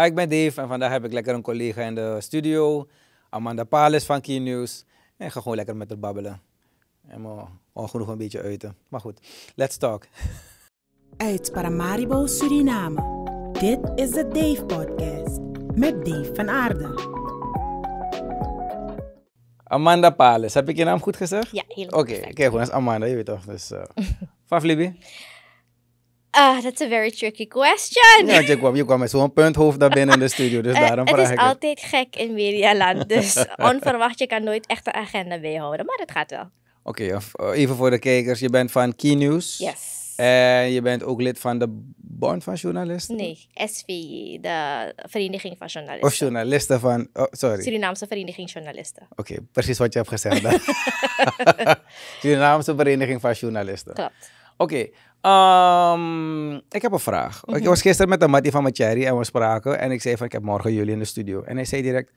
ik ben Dave en vandaag heb ik lekker een collega in de studio, Amanda Palis van Key News. En ik ga gewoon lekker met haar babbelen. En me ongenoeg een beetje uiten. Maar goed, let's talk. Uit Paramaribo, Suriname. Dit is de Dave Podcast met Dave van Aarde. Amanda Palis, heb ik je naam goed gezegd? Ja, heel goed. Oké, okay, goed, dat is Amanda, je weet toch. Dus, uh, eh, Faf Ah, that's a very tricky question. Ja, je kwam, je kwam met zo'n punthoofd daar binnen in de studio, dus eh, daarom vraag ik Het is altijd gek in medialand, dus onverwacht, je kan nooit echt een agenda bijhouden, maar het gaat wel. Oké, eh, even voor de kijkers, je bent van Key News. Yes. En je bent ook lid van de Bond van Journalisten? Nee, SVI, de Vereniging van Journalisten. Of journalisten van, oh, sorry. Surinaamse Vereniging Journalisten. Oké, precies wat je hebt gezegd. Surinaamse Vereniging van Journalisten. Klopt. Oké, Ehm, ik heb een vraag. Ik mhm. was gisteren met de Mattie van Macheri en we spraken. En ik zei van, ik heb morgen jullie in de studio. En hij zei direct,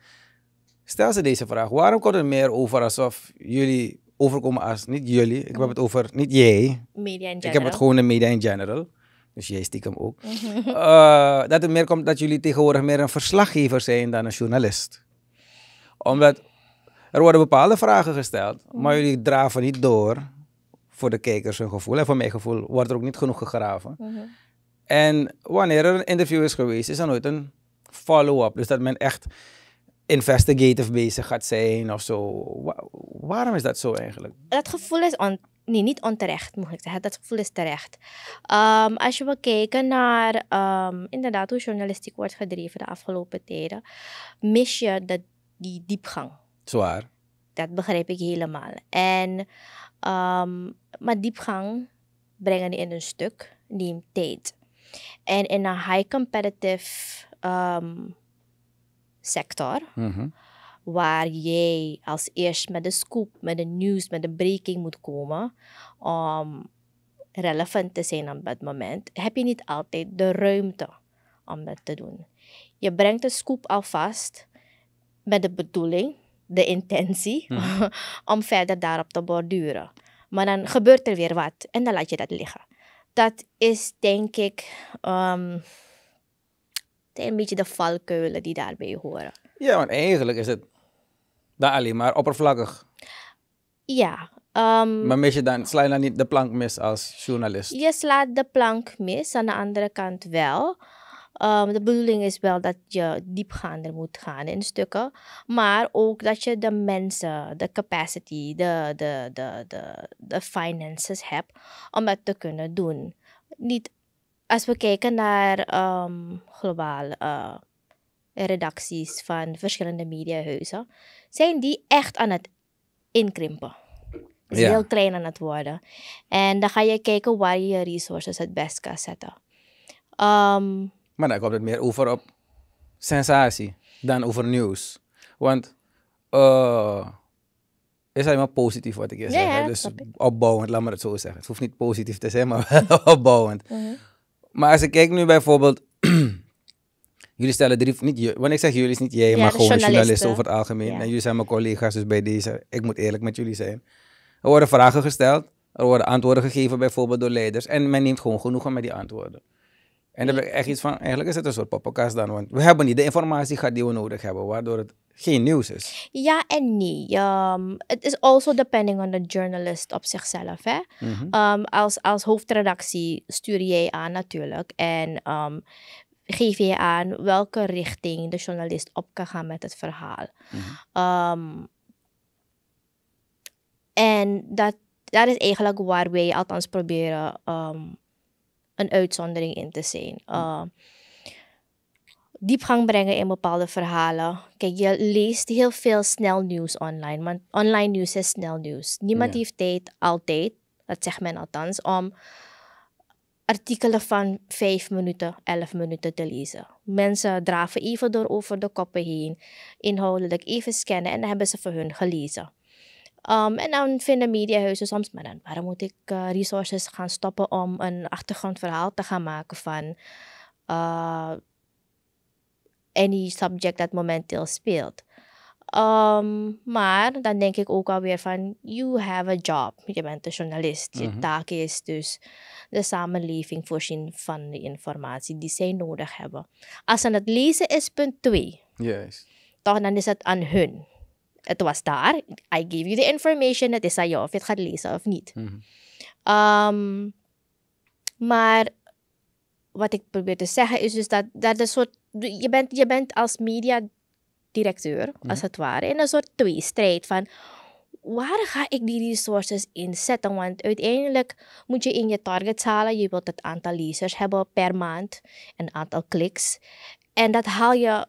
stel ze deze vraag. Waarom komt het meer over alsof jullie overkomen als, niet jullie. Ik heb mhm. het over, niet jij. Media in general. Ik heb het gewoon de media in general. Dus jij stiekem ook. Mhm. Eh, dat het meer komt dat jullie tegenwoordig meer een verslaggever zijn dan een journalist. Omdat er worden bepaalde vragen gesteld, maar jullie draven niet door voor de kijkers een gevoel. En voor mijn gevoel wordt er ook niet genoeg gegraven. Mhm. En wanneer er een interview is geweest, is er nooit een follow-up. Dus dat men echt investigative bezig gaat zijn of zo. waarom is dat zo eigenlijk? Dat gevoel is niet onterecht, moet ik zeggen. Dat gevoel is terecht. Ehm, als je wil kijken naar ehm, inderdaad hoe journalistiek wordt gedreven de afgelopen tijden, mis je de, die diepgang. Zwaar dat begrijp ik helemaal. En, um, maar diepgang brengen in een stuk neemt tijd. En in een high competitive ehm, sector, mhm. waar jij als eerst met de scoop, met de nieuws, met de breaking moet komen om relevant te zijn op dat moment, heb je niet altijd de ruimte om dat te doen. Je brengt de scoop alvast met de bedoeling de intentie hmm. om verder daarop te borduren. Maar dan gebeurt er weer wat en dan laat je dat liggen. Dat is denk ik ehm, een beetje de valkuilen die daarbij horen. Ja, want eigenlijk is het daar alleen maar oppervlakkig. Ja. Ehm, maar mis je dan, sla je dan niet de plank mis als journalist? Je slaat de plank mis, aan de andere kant wel. Ehm, de bedoeling is wel dat je diepgaander moet gaan in stukken, maar ook dat je de mensen, de capacity, de, de, de, de, de finances hebt om dat te kunnen doen. Niet als we kijken naar ehm, globale eh, redacties van verschillende mediahuizen, zijn die echt aan het inkrimpen. Ze heel klein aan het worden. En dan ga je kijken waar je je resources het best kan zetten. Um, maar dan komt het meer over op sensatie dan over nieuws. Want uh, is helemaal positief wat ik hier zeg. dus opbouwend, laat maar het zo zeggen. Het hoeft niet positief te zijn, maar wel opbouwend. Mhm. Maar als ik kijk nu bijvoorbeeld... jullie stellen drie... Niet wanneer ik zeg jullie is niet jij, maar gewoon journalisten. journalisten over het algemeen. En jullie zijn mijn collega's, dus bij deze... Ik moet eerlijk met jullie zijn. Er worden vragen gesteld. Er worden antwoorden gegeven bijvoorbeeld door leiders. En men neemt gewoon genoegen met die antwoorden. En dan heb ik echt iets van, eigenlijk is het een soort poppenkast dan, want we hebben niet de informatie gehad die we nodig hebben, waardoor het geen nieuws is. Ja en nee. Ehm, het is also depending on the journalist op zichzelf. Hè? Mhm. Ehm, als, als hoofdredactie stuur jij aan natuurlijk en ehm, geef je aan welke richting de journalist op kan gaan met het verhaal. Mhm. en dat, dat is eigenlijk waar wij althans proberen een uitzondering in te zijn. Uh, hm. ah, diepgang brengen in bepaalde verhalen. Kijk, je leest heel veel snel nieuws online. Want online nieuws is snel nieuws. Niemand heeft tijd, altijd, dat zegt men althans, om artikelen van vijf minuten, elf minuten te lezen. Mensen draven even door over de koppen heen, inhoudelijk even scannen en dan hebben ze voor hun gelezen. Um, en dan vinden mediahuizen soms, maar dan waarom moet ik eh, resources gaan stoppen om een achtergrondverhaal te gaan maken van uh, any subject dat momenteel speelt. Ehm, maar dan denk ik ook alweer van, you have a job. Je bent een journalist. Je mhm. taak is dus de samenleving voorzien van de informatie die zij nodig hebben. Als aan het lezen is, punt twee. Yes. Toch, dan is het aan hun het was daar. I gave you the information. Het is aan jou of je het gaat lezen of niet. Mhm. Um, maar wat ik probeer te zeggen is dus dat, dat een soort, je, bent, je bent als mediadirecteur, mm als het ware, in een soort twee strijd van waar ga ik die resources inzetten? Want uiteindelijk moet je in je targets halen. Je wilt het aantal lezers hebben per maand, een aantal kliks. En dat haal je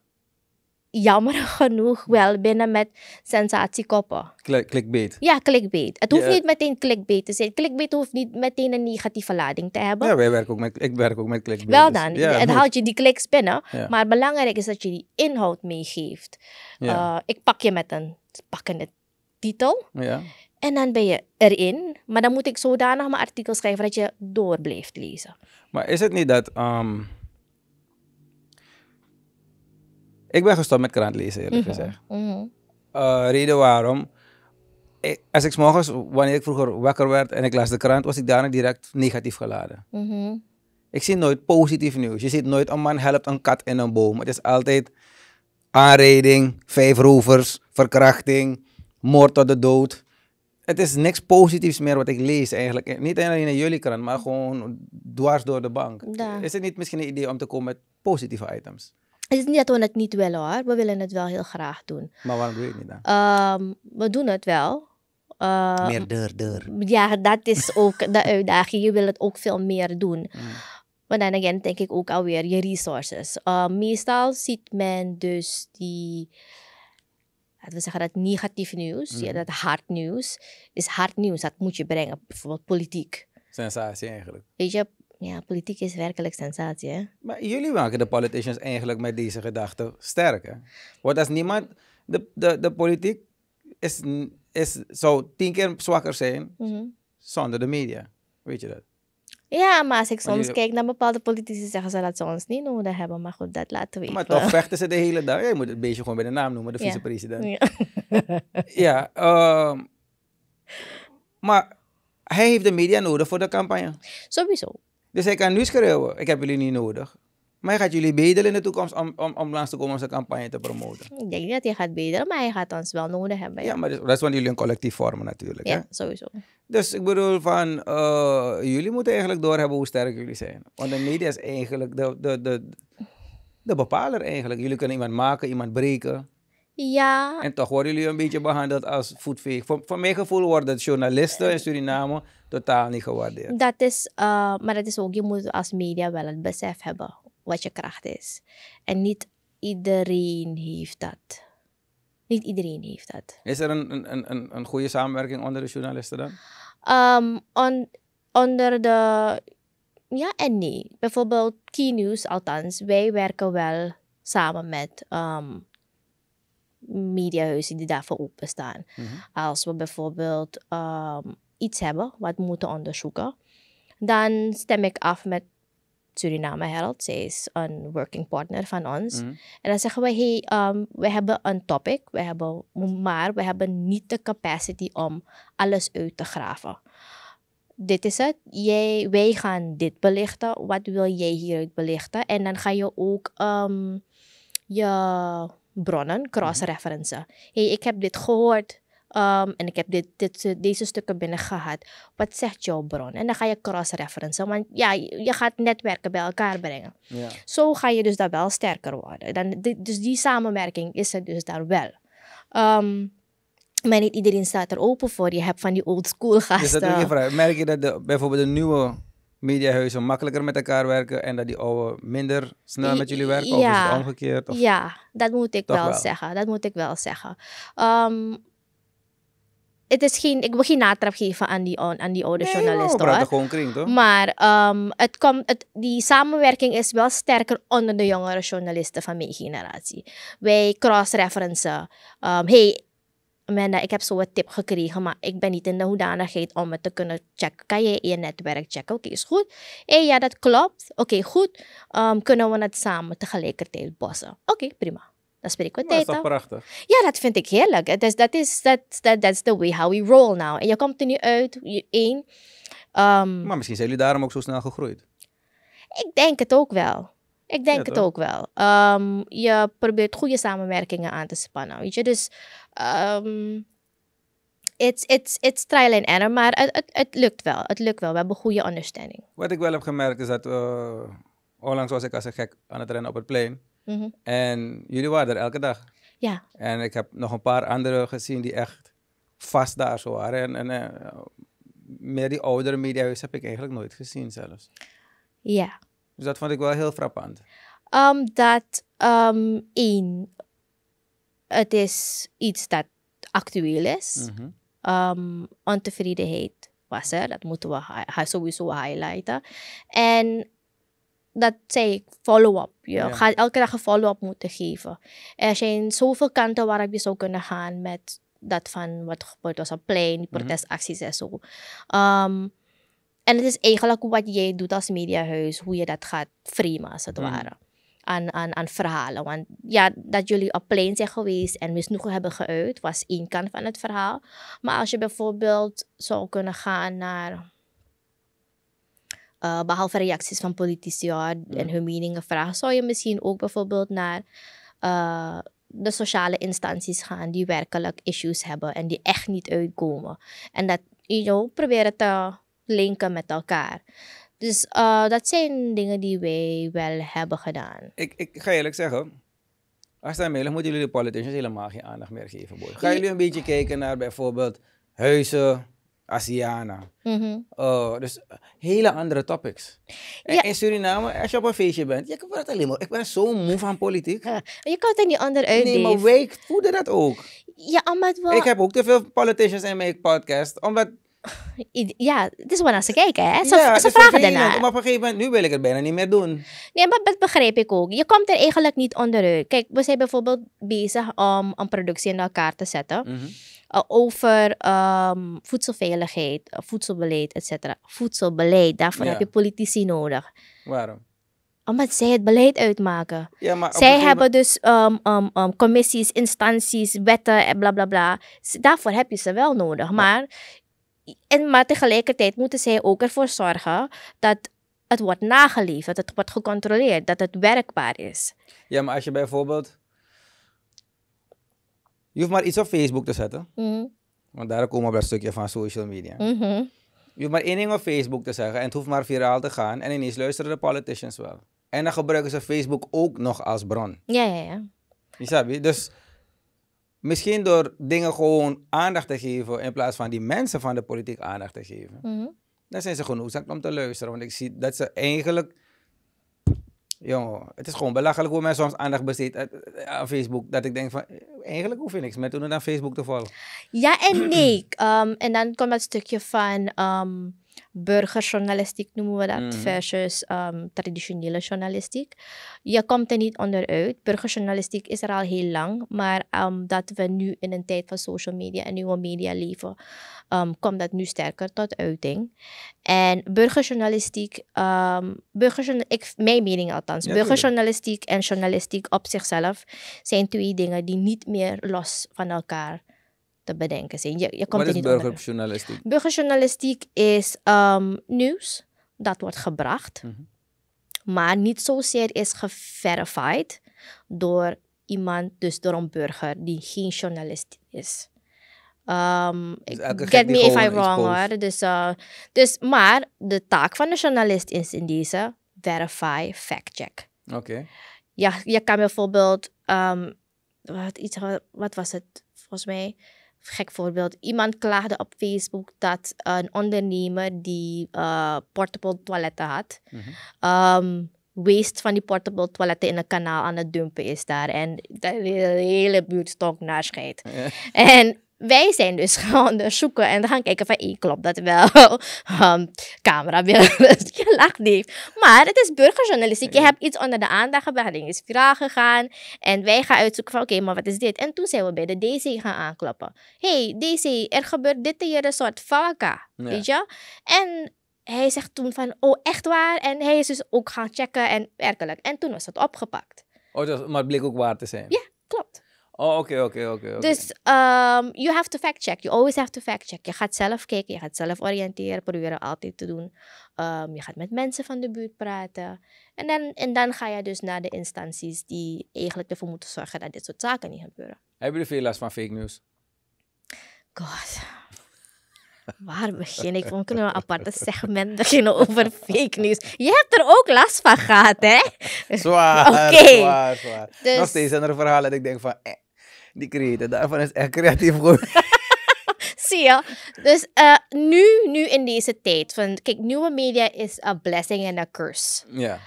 jammer genoeg wel binnen met sensatiekoppen. Klik, Ja, clickbait. Het hoeft niet meteen clickbait te zijn. Clickbait hoeft niet meteen een negatieve lading te hebben. Ja, wij werken ook met, ik werk ook met clickbait. Wel dus dan, dus, het houdt je die kliks binnen. Maar belangrijk is dat je die inhoud meegeeft. Eh, ik pak je met een pakkende titel. Ja. En dan ben je erin. Maar dan moet ik zodanig mijn artikel schrijven dat je door blijft lezen. Maar is het niet dat... Ehm, Ik ben gestopt met krant lezen, eerlijk mm -hmm. gezegd. Mhm. Eh, reden waarom. als ik morgens, wanneer ik vroeger wakker werd en ik las de krant, was ik daarna direct negatief geladen. Mhm. Ik zie nooit positief nieuws. Je ziet nooit een man helpt een kat in een boom. Het is altijd aanreding, vijf roevers, verkrachting, moord tot de dood. Het is niks positiefs meer wat ik lees eigenlijk. Niet alleen in jullie krant, maar gewoon dwars door de bank. Is het niet misschien een idee om te komen met positieve items? Het is niet dat we het niet willen hoor. We willen het wel heel graag doen. Maar waarom doe je het niet dan? Ehm, we doen het wel. Ehm, meer deur, deur. Ja, dat is ook de uitdaging. Je wil het ook veel meer doen. Maar mm. dan again, denk ik ook alweer je resources. Uh, meestal ziet men dus die, laten we zeggen, dat negatieve nieuws, ja, mm. dat hard nieuws, is hard nieuws. Dat moet je brengen, bijvoorbeeld politiek. Sensatie eigenlijk. Weet je, ja, politiek is werkelijk sensatie. Hè? Maar jullie maken de politicians eigenlijk met deze gedachte sterker. Want als niemand. De, de, de politiek is, is, zou tien keer zwakker zijn mhm. zonder de media. Weet je dat? Ja, maar als ik soms kijk naar bepaalde politici, zeggen ze dat ze ons niet nodig hebben. Maar goed, dat laten we weten. Maar toch vechten ze de hele dag. je moet het beetje gewoon bij de naam noemen, de vicepresident. Ja, ja ehm, maar hij heeft de media nodig voor de campagne. Sowieso. Dus hij kan nu schreeuwen, ik heb jullie niet nodig. Maar hij gaat jullie bedelen in de toekomst om, om, om langs te komen om zijn campagne te promoten. Ik denk niet dat hij gaat bedelen, maar hij gaat ons wel nodig hebben. Ja, ja maar dat is want jullie een collectief vormen natuurlijk. Ja, sowieso. Dus ik bedoel van, eh, jullie moeten eigenlijk doorhebben hoe sterk jullie zijn. Want de media is eigenlijk de, de, de, de bepaler eigenlijk. Jullie kunnen iemand maken, iemand breken. Ja. En toch worden jullie een beetje behandeld als voetveeg. Voor, mijn gevoel worden journalisten in Suriname totaal niet gewaardeerd. Dat is, eh, maar dat is ook, je moet als media wel het besef hebben wat je kracht is. En niet iedereen heeft dat. Niet iedereen heeft dat. Is er een, een, een, een goede samenwerking onder de journalisten dan? Ehm, onder de. Ja en nee. Bijvoorbeeld Key News, althans. Wij werken wel samen met ehm, mediahuizen die daarvoor openstaan. Mm -hmm. Als we bijvoorbeeld ehm, iets hebben wat we moeten onderzoeken, dan stem ik af met Suriname Herald. Zij is een working partner van ons. Mhm. En dan zeggen we, hey, ehm, we hebben een topic, we hebben, maar we hebben niet de capacity om alles uit te graven. Dit is het. Jij, wij gaan dit belichten. Wat wil jij hieruit belichten? En dan ga je ook um, je bronnen cross mhm. reference hey, ik heb dit gehoord um, en ik heb dit, dit, deze stukken binnengehad. Wat zegt jouw bron? En dan ga je cross referencen want ja, je gaat netwerken bij elkaar brengen. Ja. Zo ga je dus daar wel sterker worden. Dan, dus die samenwerking is er dus daar wel. Um, maar niet iedereen staat er open voor. Je hebt van die old school gasten. Dus dat vraag. Merk je dat de, bijvoorbeeld de nieuwe mediahuizen makkelijker met elkaar werken en dat die oude minder snel met jullie werken? Ja, of is het omgekeerd? Of? Ja, dat moet ik wel, zeggen. Dat moet ik wel zeggen. Ehm, het is geen, ik wil geen natrap geven aan die, aan die oude journalisten. Hoor. gewoon kring, toch? Maar ehm, het komt, het, die samenwerking is wel sterker onder de jongere journalisten van mijn generatie. Wij cross-referencen. Ehm, hey, Amanda, ik heb zo een tip gekregen, maar ik ben niet in de hoedanigheid om het te kunnen checken. Kan je je netwerk checken? Oké, is goed. Hé, eh, ja, dat klopt. Oké, goed. Ehm, kunnen we het samen tegelijkertijd bossen? Oké, prima. Dan spreken we tijd Dat is toch prachtig? Ja, dat vind ik heerlijk. Dus dat is dat is that, that, way how we roll now. En je komt er nu uit, één. Um, maar misschien zijn jullie daarom ook zo snel gegroeid. Ik denk het ook wel. Ik denk het ook wel. Ehm, je probeert goede samenwerkingen aan te spannen. Weet je, dus. Um, it's, it's, it's trial and error, maar het, het, het, lukt wel. Het lukt wel. We hebben goede understanding. Wat ik wel heb gemerkt is dat. Uh, onlangs was ik als een gek aan het rennen op het plein. Mhm. En jullie waren er elke dag. Ja. En ik heb nog een paar anderen gezien die echt vast daar zo waren. En, eh, meer die oudere media heb ik eigenlijk nooit gezien zelfs. Ja. Dus dat vond ik wel heel frappant. Um, dat ehm, één, het is iets dat actueel is. Mm ontevredenheid was er, dat moeten we sowieso highlighten. En dat zei ik, follow-up. Je gaat elke dag een follow-up moeten geven. Er zijn zoveel kanten waarop je zou kunnen gaan met dat van wat gebeurd was op plein, mhm. protestacties en zo. En het is eigenlijk wat jij doet als mediahuis, hoe je dat gaat framen als het mm. ware. Aan, aan, aan verhalen. Want ja, dat jullie op plein zijn geweest en misnoegen hebben geuit, was één kant van het verhaal. Maar als je bijvoorbeeld zou kunnen gaan naar. Eh, behalve reacties van politici mm. en hun meningen vragen, zou je misschien ook bijvoorbeeld naar. Eh, de sociale instanties gaan die werkelijk issues hebben en die echt niet uitkomen. En dat, you know, proberen te linken met elkaar. Dus uh, dat zijn dingen die wij wel hebben gedaan. Ik, ik ga eerlijk zeggen, als Arstijnmelig moeten jullie de politicians helemaal geen aandacht meer geven. Boy. Gaan jullie een beetje kijken naar bijvoorbeeld huizen, Asiana. Mhm. Oh, dus eh, hele andere topics. En in Suriname, als je op een feestje bent, je kan het alleen maar. Ik ben zo moe van politiek. je kan het er niet ander uit. Nee, maar wij voeden dat ook. Ja, omdat Ik heb ook te veel politicians in mijn podcast, omdat ja, het is wel naar ze kijken. Hè? Ze, ja, ze vragen daarna. Maar op een gegeven moment, nu wil ik het bijna niet meer doen. Nee, maar dat begrijp ik ook. Je komt er eigenlijk niet onderuit. Kijk, we zijn bijvoorbeeld bezig om een productie in elkaar te zetten. Mhm. Eh, over ehm, voedselveiligheid, eh, voedselbeleid, etc. Voedselbeleid, daarvoor heb je politici nodig. Waarom? Omdat zij het beleid uitmaken. zij hebben dus ehm, ehm, commissies, instanties, wetten en bla bla bla. Daarvoor heb je ze wel nodig. Maar en, maar tegelijkertijd moeten zij ook ervoor zorgen dat het wordt nageleefd, dat het wordt gecontroleerd, dat het werkbaar is. Ja, maar als je bijvoorbeeld. Je hoeft maar iets op Facebook te zetten. Mhm. Want daar komen we een stukje van social media. Mhm. Je hoeft maar één ding op Facebook te zeggen en het hoeft maar viraal te gaan. En ineens luisteren de politicians wel. En dan gebruiken ze Facebook ook nog als bron. Ja, ja, ja. Je Dus Misschien door dingen gewoon aandacht te geven in plaats van die mensen van de politiek aandacht te geven. Mm -hmm. Dan zijn ze genoegzaam om te luisteren. Want ik zie dat ze eigenlijk. Jongen, het is gewoon belachelijk hoe men soms aandacht besteedt eh, eh, aan Facebook. Dat ik denk van, eh, eigenlijk hoef je niks meer te doen aan Facebook te volgen. Ja en nee. Ehm, en dan komt dat stukje van. Ehm, burgerjournalistiek noemen we dat, mm. versus ehm, traditionele journalistiek. Je komt er niet onderuit. Burgerjournalistiek is er al heel lang, maar omdat we nu in een tijd van social media en nieuwe media leven, ehm, komt dat nu sterker tot uiting. En burgerjournalistiek, ehm, ik, mijn mening althans, ja, burgerjournalistiek en journalistiek op zichzelf zijn twee dingen die niet meer los van elkaar te bedenken zijn. Je, je komt Wat is niet burgerjournalistiek? Burgerjournalistiek is ehm, nieuws dat wordt gebracht, mhm. maar niet zozeer is geverified door iemand, dus door een burger die geen journalist is. Ehm, dus get me if I'm wrong hoor. Dus, uh, dus, maar de taak van de journalist is in deze verify, fact check. Oké. Ja, je kan bijvoorbeeld, ehm, wat, iets, wat was het volgens mij? gek voorbeeld. Iemand klaagde op Facebook dat een ondernemer die eh, portable toiletten had, mm waste van die portable toiletten in een kanaal aan het dumpen is daar. En de hele buurt stok naar scheidt. en wij zijn dus gaan zoeken en dan gaan kijken van, hey, klopt dat wel? Um, camerabeelden, je lacht niet. Maar het is burgerjournalistiek. Je hebt iets onder de aandacht gebracht, er is viraal gegaan. En wij gaan uitzoeken van, oké, maar wat is dit? En toen zijn we bij de DC gaan aankloppen. hey, DC, er gebeurt dit hier een soort valka weet je? En hij zegt toen van, oh, echt waar? En hij is dus ook gaan checken en werkelijk. En toen was dat opgepakt. Oh, maar het bleek ook waar te zijn? Ja, klopt. Oh, oké, oké, oké. dus um, you have to fact check. You always have to fact check. Je gaat zelf kijken, je gaat zelf oriënteren, proberen altijd te doen. Ehm, je gaat met mensen van de buurt praten. En dan, en dan ga je dus naar de instanties die eigenlijk ervoor moeten zorgen dat dit soort zaken niet gebeuren. Hebben jullie veel last van fake news? God. Waar begin ik? We kunnen een aparte segment beginnen over fake news. Je hebt er ook last van gehad, hè? Zwaar, okay. zwaar, zwaar. Dus... Nog steeds zijn er verhalen dat ik denk van... Eh die creator daarvan is echt creatief goed. Zie je? Dus eh, nu, nu in deze tijd. Van, kijk, nieuwe media is a blessing en a curse. Ja.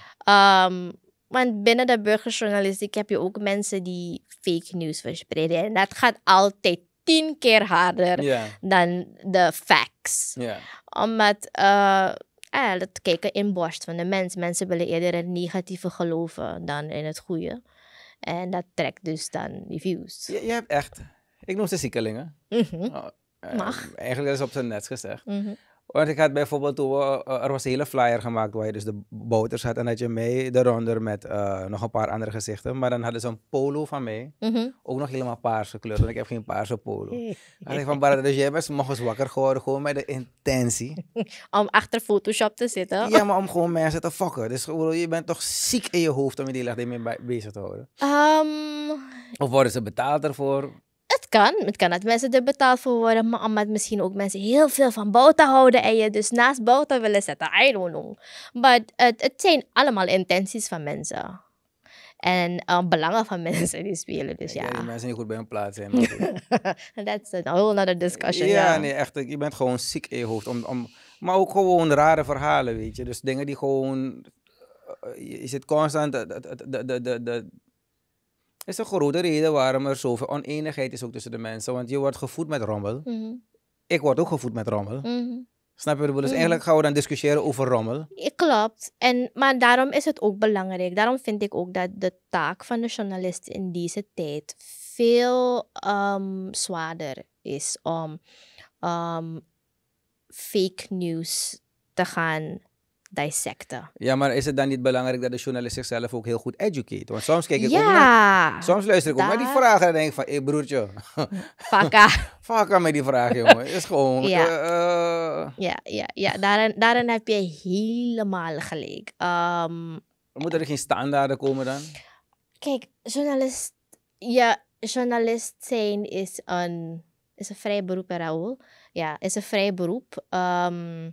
Um, want binnen de burgerjournalistiek heb je ook mensen die fake news verspreiden. En dat gaat altijd tien keer harder dan de facts. Ja. Omdat uh, eh, dat eh, kijken inborst van de mens. Mensen willen eerder het negatieve geloven dan in het goede. En dat trekt dus dan die views. Je, je hebt echt, ik noem ze ziekelingen. Mhm. Oh, eh, Mag. Eigenlijk is op zijn net gezegd. Mhm. Want ik had bijvoorbeeld toen eh, er was een hele flyer gemaakt waar je dus de boters had en dat je mee eronder met eh, nog een paar andere gezichten. Maar dan hadden ze een polo van mij, mhm. ook nog helemaal paarse gekleurd want ik heb geen paarse polo. en ik van Barada, dus jij bent eens wakker geworden, gewoon met de intentie. om achter Photoshop te zitten? Ja, maar om gewoon mensen te fokken. Dus je bent toch ziek in je hoofd om je die hele mee bezig te houden? Ehm. Of worden ze betaald ervoor? het kan. Het kan dat mensen er betaald voor worden, maar omdat misschien ook mensen heel veel van boten houden en je dus naast boten willen zetten. I don't know. Maar het, het zijn allemaal intenties van mensen. En eh, belangen van mensen die spelen. Dus ja. mensen niet goed bij hun plaats zijn. That's a whole other discussion. Ja, nee, echt. Je bent gewoon ziek in je hoofd. Om, om, maar ook gewoon rare verhalen, weet je. Dus dingen die gewoon. Eh, je zit constant. Eh, de, de, de, is een grote reden waarom er zoveel oneenigheid is ook tussen de mensen. Want je wordt gevoed met rommel. Mhm. Ik word ook gevoed met rommel. Mhm. Snap je? Dus mhm. eigenlijk gaan we dan discussiëren over rommel. Klopt. En, maar daarom is het ook belangrijk. Daarom vind ik ook dat de taak van de journalist in deze tijd veel ehm, zwaarder is om ehm, fake news te gaan dissecten. Ja, maar is het dan niet belangrijk dat de journalist zichzelf ook heel goed educate? Want soms kijk ik ja, ook naar, soms luister ik dat... ook naar die vragen en denk ik van, hé eh, broertje. Vakka. Vakka met die vragen, jongen. Is gewoon... Eh, ja, ja, ja, Daarin, daarin heb je helemaal gelijk. Um, Moeten er geen standaarden komen dan? Kijk, journalist... Ja, journalist zijn is een, is een vrij beroep, Raoul. Ja, is een vrij beroep. Ehm,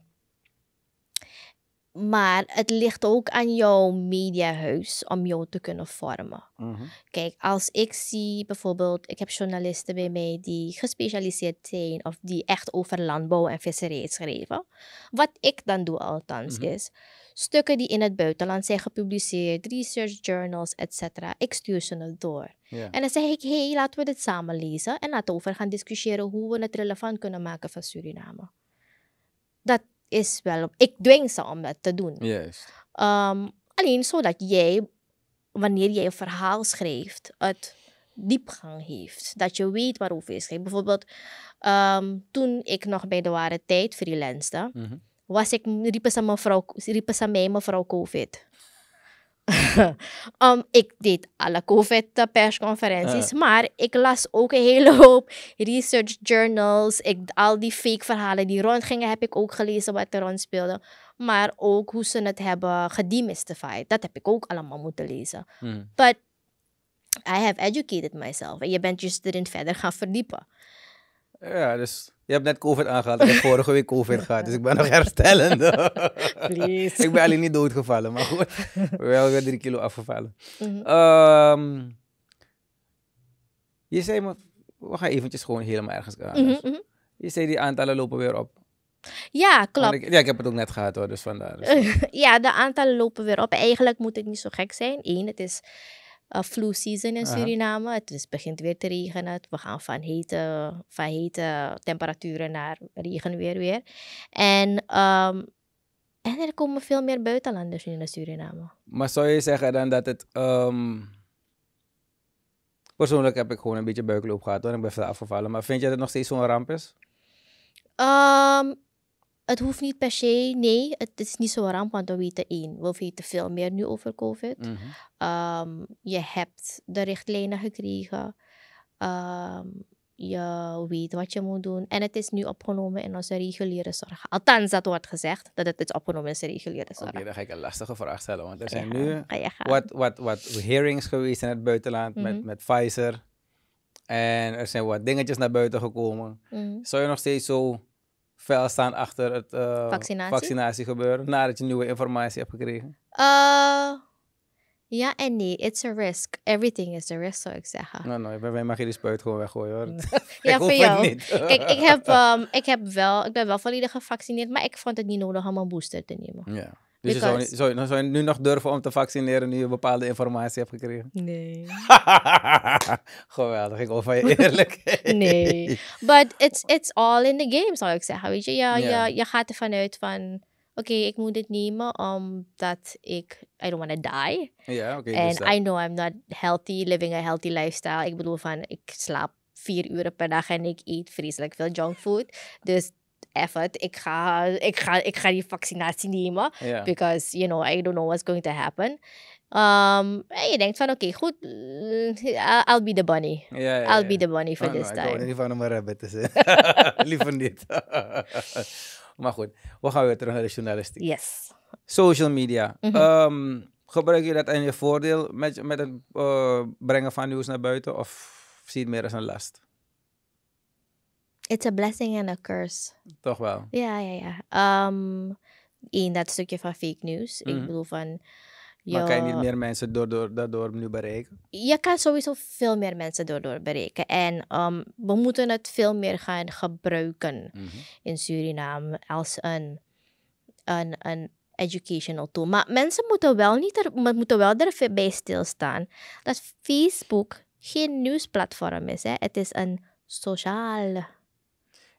maar het ligt ook aan jouw mediahuis om jou te kunnen vormen. Mhm. Kijk, als ik zie bijvoorbeeld, ik heb journalisten bij mij die gespecialiseerd zijn of die echt over landbouw en visserij schrijven. Wat ik dan doe althans mm -hmm. is stukken die in het buitenland zijn gepubliceerd, research journals, etc. Ik stuur ze door. En dan zeg ik, hé, hey, laten we dit samen lezen en laten over gaan discussiëren hoe we het relevant kunnen maken van Suriname. Dat is wel... Ik dwing ze om dat te doen. Ehm, alleen zodat jij, wanneer jij een verhaal schrijft, het diepgang heeft. Dat je weet waarover je schrijft. Bijvoorbeeld, ehm, toen ik nog bij de ware tijd freelancede, mhm. was ik, riepen, ze mevrouw, riepen ze mij mevrouw COVID. ik deed alle COVID-persconferenties, maar ik las ook een hele hoop research journals. Ik, al die fake verhalen die rondgingen, heb ik ook gelezen wat er rond speelde. Maar ook hoe ze het hebben gedemystified. Dat heb ik ook allemaal moeten lezen. Mm. But I have educated myself. En je bent je erin verder gaan verdiepen. Ja, dus je hebt net COVID aangehaald. Ik heb vorige week COVID gehad, dus ik ben nog herstellend. Please. ik ben alleen niet doodgevallen, maar goed. Wel weer drie kilo afgevallen. Mhm. Ehm, je zei, maar we gaan eventjes gewoon helemaal ergens gaan. Mhm, mhm. Je zei, die aantallen lopen weer op. Ja, klopt. Ik, ja, ik heb het ook net gehad hoor, dus vandaar. Dus- ja, de aantallen lopen weer op. Eigenlijk moet het niet zo gek zijn. Eén, het is uh, flu season in Suriname. Het begint weer te regenen. We gaan van hete, van hete temperaturen naar regen weer weer. En, ehm, en er komen veel meer buitenlanders nu naar Suriname. Maar zou je zeggen dan dat het... Ehm, persoonlijk heb ik gewoon een beetje buikloop gehad want Ik ben veel afgevallen. Maar vind je dat het nog steeds zo'n ramp is? Ehm, het hoeft niet per se, nee, het is niet zo ramp, want we weten één, we weten veel meer nu over COVID. Mhm. Ehm, je hebt de richtlijnen gekregen, ehm, je weet wat je moet doen en het is nu opgenomen in onze reguliere zorg. Althans, dat wordt gezegd, dat het is opgenomen in onze reguliere zorg. Oké, okay, dan ga ik een lastige vraag stellen, want er zijn nu wat, wat, wat hearings geweest in het buitenland met, mhm. met Pfizer en er zijn wat dingetjes naar buiten gekomen. Mhm. Zou je nog steeds zo fel staan achter het uh, vaccinatie? gebeuren, nadat je nieuwe informatie hebt gekregen? Eh, ja en nee, it's a risk. Everything is a risk, zou ik zeggen. Nou, nou, bij mij mag je die spuit gewoon weggooien hoor. ja, voor jou. Kijk, ik, heb, ehm, ik, heb wel, ik ben wel volledig gevaccineerd, maar ik vond het niet nodig om een booster te nemen. Ja. Dus je zou, je, nu nog durven om te vaccineren nu je bepaalde informatie hebt gekregen? Nee. Geweldig, ik hoor van je eerlijk. nee. But it's, it's all in the game, zou ik zeggen. Weet je, je, yeah. je, gaat ervan uit van oké, ik moet dit nemen omdat ik, I don't want to die. Ja, oké. Okay, en dus I know I'm not healthy, living a healthy lifestyle. Ik bedoel van, ik slaap vier uren per dag en ik eet vreselijk veel junk food. Dus effort. Ik ga, ik ga, ik ga die vaccinatie nemen. Because, you know, I don't know what's going to happen. Um, en je denkt van, oké, goed, eh, I'll be the bunny. I'll be the bunny for nou, nou, this time. Ik niet van om rabbit te eh, Liever niet. maar goed, we gaan weer terug naar de journalistiek. Yes. Social media. Mhm. Ehm, gebruik je dat in je voordeel met, met het eh, brengen van nieuws naar buiten? Of zie je het meer als een last? It's a blessing and a curse. Toch wel? Ja, ja, ja. Um, in dat stukje van fake news. Ik mhm. bedoel van... Yo, maar kan je niet meer mensen door, door, daardoor nu bereiken? Je kan sowieso veel meer mensen daardoor bereiken. En ehm, we moeten het veel meer gaan gebruiken mhm. in Suriname als een, een, een educational tool. Maar mensen moeten wel, niet er, moeten wel erbij stilstaan dat Facebook geen nieuwsplatform is. Hè. Het is een sociaal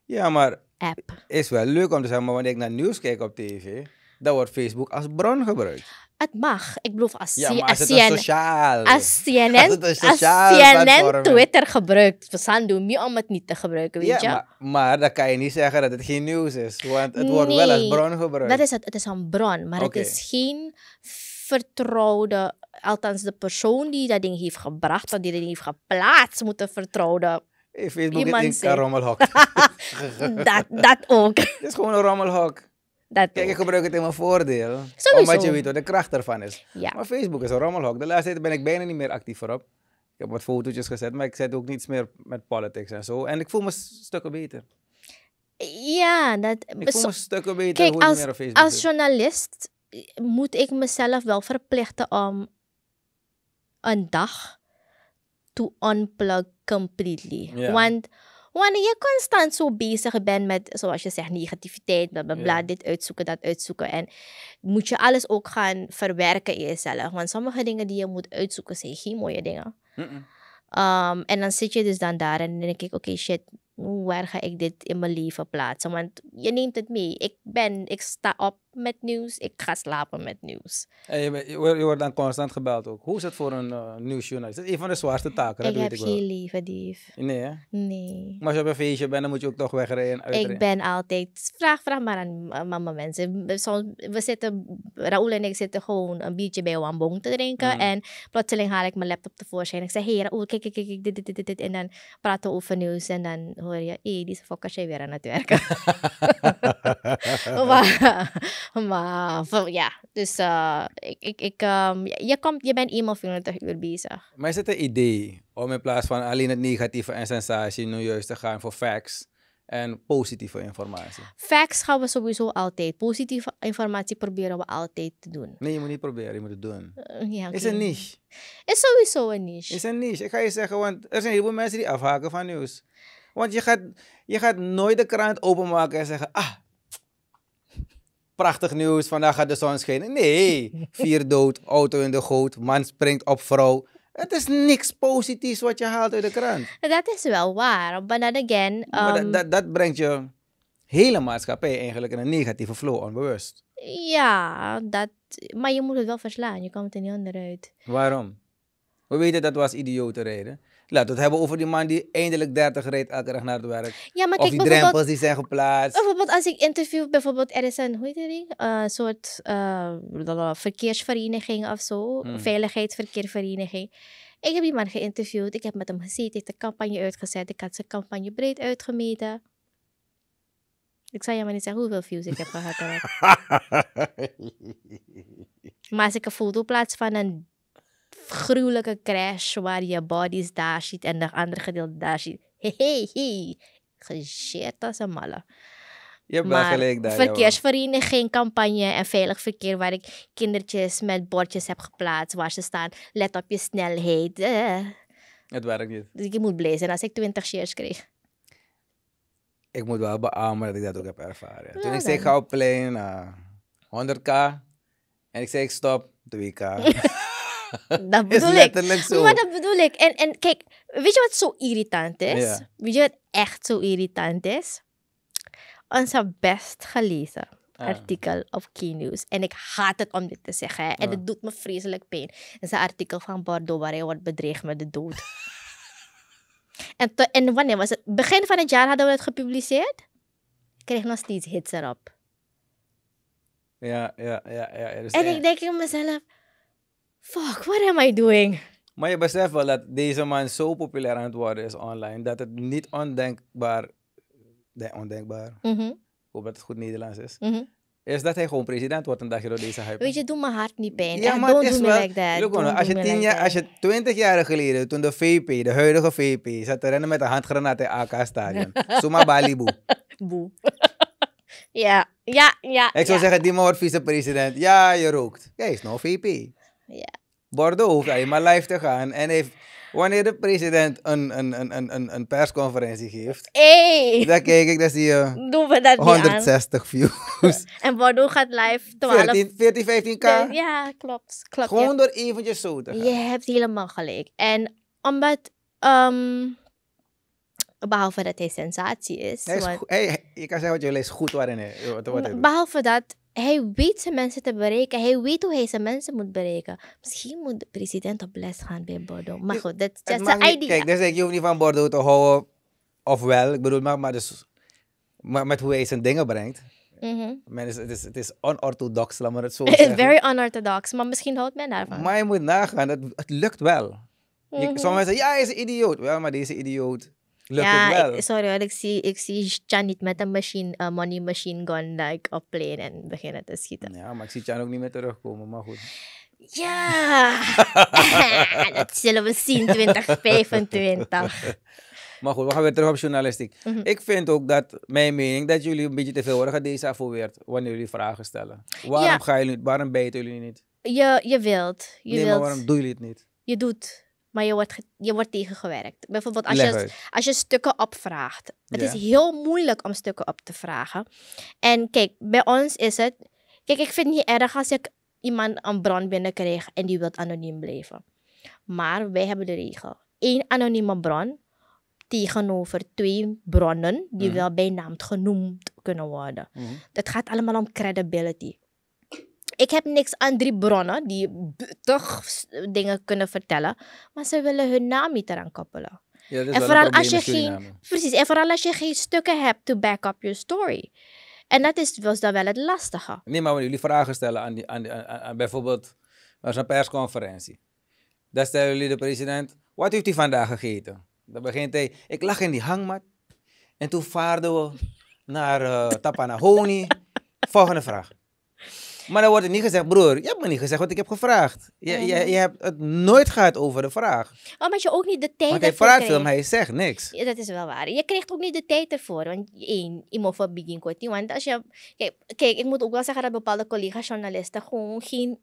ja, maar... App. Is wel leuk om te zeggen, maar wanneer ik naar nieuws kijk op tv, dan wordt Facebook als bron gebruikt. Het mag. Ik bedoel, als, ja, maar als, als, het sociaal, als CNN, als, CNN Twitter gebruikt, verstaan doen niet om het niet te gebruiken, weet je? Maar, maar dan kan je niet zeggen dat het geen nieuws is, want het nee, wordt wel als bron gebruikt. Dat is het. Het is een bron, maar het is geen vertrouwde, althans de persoon die dat ding heeft gebracht, of die dat ding heeft geplaatst, moet een vertrouwde hey, Facebook iemand is een dat, dat ook. Het is gewoon een rommelhok. Dat Kijk, ik gebruik het in mijn voordeel. Sowieso. Omdat je weet wat de kracht ervan is. Maar Facebook is een rommelhok. De laatste tijd ben ik bijna niet meer actief erop. Ik heb wat fotootjes gezet, maar ik zet ook niets meer met politics en zo. En ik voel me stukken beter. Ja, dat... Ik voel me stukken beter Kijk, hoe als, meer op Facebook als journalist eh, moet ik mezelf wel verplichten om een dag to unplug completely. Want wanneer je constant zo bezig bent met, zoals je zegt, negativiteit, bla dit uitzoeken, dat uitzoeken. En moet je alles ook gaan verwerken in jezelf. Want sommige dingen die je moet uitzoeken zijn geen mooie dingen. Ehm, en dan zit je dus dan daar en dan denk ik, oké, shit, waar ga ik dit in mijn leven plaatsen? Want je neemt het mee. Ik ben, ik sta op met nieuws, ik ga slapen met nieuws. En je, wordt dan constant gebeld ook. Hoe is het voor een uh, eh, nieuwsjournalist? Dat is een van de zwaarste taken, dat weet ik wel. Ik heb geen lieve dief. Nee hè? Nee. Maar als je op een feestje bent, dan moet je ook toch wegrijden. Ik ben altijd, vraag, vraag maar aan eh, mama mensen. we zitten, Raoul en ik zitten gewoon een biertje bij Wambong te drinken. Mm. En plotseling haal ik mijn laptop tevoorschijn. Ik zeg, hé hey, Raoul, kijk, kijk, kijk, dit, dit, dit, dit. En dan praten we over nieuws en dan die e di sa weer aan het werken. maar, ja, dus ik, ik, ik je, komt, je bent eenmaal 24 uur bezig. Maar is het een idee om in plaats van alleen het negatieve en sensatie nu juist te gaan voor facts? en positieve informatie? Facts gaan we sowieso altijd. Positieve informatie proberen we altijd te doen. Nee, je moet niet proberen, je moet het doen. Eh, is een niche. Is sowieso een niche. Is een niche. Ik ga je zeggen, want er zijn heel veel mensen die afhaken van nieuws. Want je gaat, je gaat nooit de krant openmaken en zeggen: Ah, prachtig nieuws, vandaag gaat de zon schijnen. Nee, vier dood, auto in de goot, man springt op vrouw. Het is niks positiefs wat je haalt uit de krant. Dat is wel waar, but then again... Maar dat, um, dat, dat, brengt je hele maatschappij eigenlijk in een negatieve flow, onbewust. Ja, dat, maar je moet het wel verslaan, je komt er niet onderuit. Waarom? We weten dat was idioten rijden. Laten we het hebben over die man die eindelijk 30 reed elke dag naar het werk. Ja, maar of die drempels die zijn geplaatst. Bijvoorbeeld als ik interview, bijvoorbeeld er is een, hoe heet die? Uh, soort uh, eh, verkeersvereniging of zo. Hmm. Ik heb die man geïnterviewd. Ik heb met hem gezeten. Ik heb de campagne uitgezet. Ik had zijn campagne breed uitgemeten. Ik zal je maar niet zeggen hoeveel views ik heb gehad. maar als ik een foto plaats van een gruwelijke crash waar je bodies daar ziet en de andere gedeelte daar ziet. hehehe, gezet als een malle. Je hebt maar gelijk daar. Verkeersvereniging, campagne en veilig verkeer waar ik kindertjes met bordjes heb geplaatst waar ze staan. Let op je snelheid. Eh. Het werkt niet. Dus ik moet blij zijn als ik 20 shares kreeg. Ik moet wel beamen dat ik dat ook heb ervaren. Toen ik zei gauw plein, uh, eh, 100k. En ik zei ik stop, 2k. Dat bedoel ik. Zo. dat bedoel ik. En, en kijk, weet je wat zo irritant is? Weet je wat echt zo irritant is? Onze best gelezen ah. artikel op Key News. En ik haat het om dit te zeggen. En ah. het doet me vreselijk pijn. Het is een artikel van Bordeaux waar hij wordt bedreigd met de dood. en, en wanneer was het? Begin van het jaar hadden we het gepubliceerd. Ik kreeg nog steeds hits erop. Ja, ja, ja. ja, dus en ik denk in mezelf fuck, what am I doing? Maar je beseft wel dat deze man zo populair aan het worden is online, dat het niet ondenkbaar, nee, ondenkbaar, mm ik hoop dat het goed Nederlands is, mhm. is dat hij gewoon president wordt een dagje door deze hype. Weet je, doe mijn hart niet pijn. Ja, maar don't do me wel, like that. als, je tien jaar, als je twintig jaar geleden, toen de VP, de huidige VP, zat te rennen met een handgranaat in AK-stadion, Suma Balibu. Boe. ja, ja, ja. Ik zou zeggen, die man wordt vicepresident. Ja, je rookt. Hij is nog VP. Ja. Bordeaux hoeft alleen maar live te gaan. En heeft, wanneer de president een, een, een, een, een persconferentie geeft, hey. dan kijk ik, dan zie je 160 views. En Bordeaux gaat live 12... 14, 14 15k? Ja, klopt. klopt Gewoon door eventjes zo te gaan. Je hebt helemaal gelijk. En omdat... Ehm, behalve dat hij sensatie is. Hij is je kan zeggen wat jullie is goed waarin Wat, behalve dat hij weet zijn mensen te bereiken. Hij weet hoe hij zijn mensen moet bereiken. Misschien moet de president op les gaan bij Bordeaux. Maar goed, dat is zijn idee. Kijk, dus ik, je hoeft niet van Bordeaux te houden. Of wel, ik bedoel, maar, maar, dus, maar met hoe hij zijn dingen brengt. Mm is, het, is, het is onorthodox, laat maar het zo zeggen. is very unorthodox, maar misschien houdt men daarvan. Maar je moet nagaan, het, het lukt wel. Mm Sommigen zeggen, ja, hij is een idioot. Wel, maar deze idioot ja sorry hoor, ik zie, ik Chan niet met een machine, uh, money machine gun like, op plane en beginnen te schieten. Ja, maar ik zie Chan ook niet meer terugkomen, maar goed. Ja, dat zullen we zien 2025. maar goed, we gaan weer terug op journalistiek. Ik vind ook dat, mijn mening, dat jullie een beetje te veel worden gedesavoueerd wanneer jullie vragen stellen. Waarom, ja. je niet waarom bijten jullie niet? Je, je wilt. Je nee, wilt. maar waarom doen jullie het niet? Je doet maar je wordt, je wordt tegengewerkt. Bijvoorbeeld als je, als je stukken opvraagt. Het is heel moeilijk om stukken op te vragen. En kijk, bij ons is het... Kijk, ik vind het niet erg als ik iemand een bron binnenkrijg en die wil anoniem blijven. Maar wij hebben de regel. één anonieme bron tegenover twee bronnen die mhm. wel bij genoemd kunnen worden. Mm. Dat gaat allemaal om credibility ik heb niks aan drie bronnen die toch dingen kunnen vertellen. Maar ze willen hun naam niet eraan koppelen. en vooral als je geen, precies, en vooral als je geen stukken hebt to back up your story. En dat is, was dan wel het lastige. Nee, maar jullie vragen stellen aan, die, aan, aan, bijvoorbeeld, er een persconferentie. Dan stellen jullie de president, wat heeft hij vandaag gegeten? Dan begint hij, ik lag in die hangmat en toen vaarden we naar uh, eh, Tapanahoni. Volgende vraag. Maar dan wordt er niet gezegd, broer, je hebt me niet gezegd wat ik heb gevraagd. Je, oh, je, je hebt het nooit gehad over de vraag. Omdat oh, je ook niet de tijd want hij praat veel, maar hij zegt niks. Ja, dat is wel waar. Je krijgt ook niet de tijd ervoor. Want één, iemand van begin Want als je... Kijk, kijk, ik moet ook wel zeggen dat bepaalde collega-journalisten gewoon geen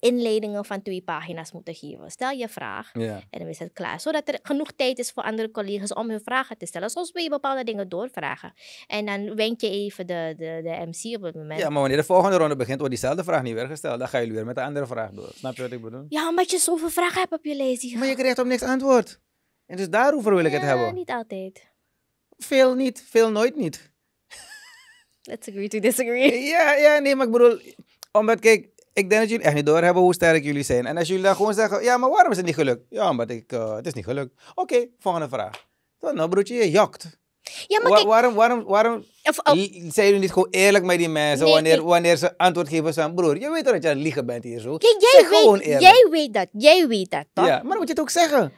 inleidingen van twee pagina's moeten geven. Stel je vraag en dan is het klaar. Zodat er genoeg tijd is voor andere collega's om hun vragen te stellen. Soms wil je bepaalde dingen doorvragen. En dan wenk je even de, de, de MC op het moment. Ja, maar wanneer de volgende ronde begint, wordt diezelfde vraag niet weer gesteld. Dan ga je weer met de andere vraag door. Snap je wat ik bedoel? Ja, omdat je zoveel vragen hebt op je lijstje. Maar je krijgt op niks antwoord. En dus daarover wil ik het hebben. niet altijd. Veel niet, veel nooit niet. Let's agree to disagree. Ja, ja, nee, maar ik bedoel, omdat kijk, ik denk dat jullie echt niet doorhebben hoe sterk jullie zijn. En als jullie dan gewoon zeggen, ja, maar waarom is het niet gelukt? Ja, maar ik, eh, het is niet gelukt. Oké, volgende vraag. Dan, nou broertje, je jakt. Ja, maar kijk, waarom, waarom, waarom oh. zijn jullie niet gewoon eerlijk met die mensen wanneer, wanneer ze antwoord geven van broer, je weet toch dat je aan het liegen bent hier zo? Kijk, jij, weet, jij weet dat, jij weet dat toch? Ja, maar dan moet je het ook zeggen.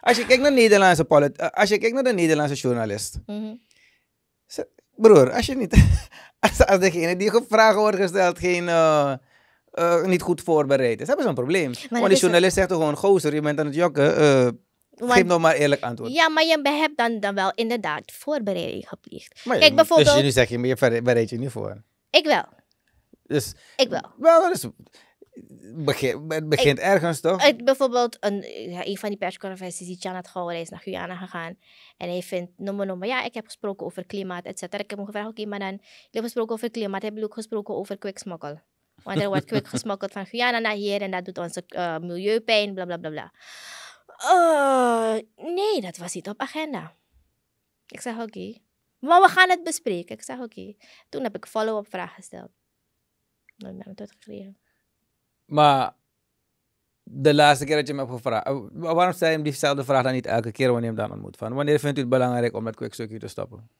Als je kijkt naar, Nederlandse polit eh, als je kijkt naar de Nederlandse journalist. Mhm. Broer, als je niet... Als, als degene die vragen wordt gesteld geen... Eh, eh, niet goed voorbereid is, hebben ze een probleem. Maar Want die journalist zegt gewoon, gozer, je bent aan het jokken. Uh, Geef nog maar eerlijk antwoord. Ja, maar je hebt dan, dan wel inderdaad voorbereiding gepleegd. Kijk, dus bijvoorbeeld, dus nu zeg je, je bereid je niet voor? Ik wel. Dus, ik wel. Wel, dat is... het begint ergens, toch? bijvoorbeeld, een, een van die persconferenties die Jan had gauw is naar Guyana gegaan. En hij vindt, noem maar, ja, ik heb gesproken over klimaat, et cetera. Ik heb hem gevraagd, oké, maar dan, jullie hebben gesproken over klimaat, hebben jullie ook gesproken over kwiksmokkel? Want er wordt kwik gesmokkeld van Guyana naar hier en dat doet onze uh, milieupijn, bla bla bla uh, nee, dat was niet op agenda. Ik zeg oké. Maar we gaan het bespreken. Ik zeg oké. Toen heb ik follow-up vragen gesteld. Nooit meer antwoord gekregen. Maar de laatste keer dat je me hebt gevraagd, oh, waarom stel je hem diezelfde vraag dan niet elke keer wanneer je hem dan ontmoet? Van wanneer vindt u het belangrijk om met kwikstukje te stoppen?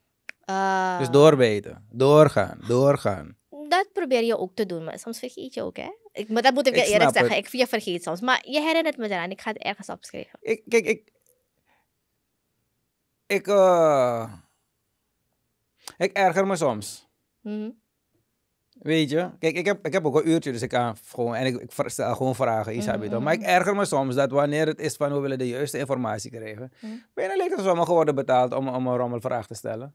Uh. Dus doorbeten, doorgaan, doorgaan dat probeer je ook te doen, maar soms vergeet je ook, hè? Ik, maar dat moet ik, ik eerlijk zeggen. Ik, je vergeet soms. Maar je herinnert me eraan. Ik ga het ergens opschrijven. Ik, kijk, ik... Ik, eh, ik erger me soms. Mhm. Weet je? Kijk, ik heb, ik heb ook een uurtje, dus ik kan gewoon... En ik, ik stel gewoon vragen, Isabi. Mm Maar ik erger me soms dat wanneer het is van... We willen de juiste informatie krijgen. Mm. je dan lekker sommigen geworden betaald om, om een rommelvraag te stellen.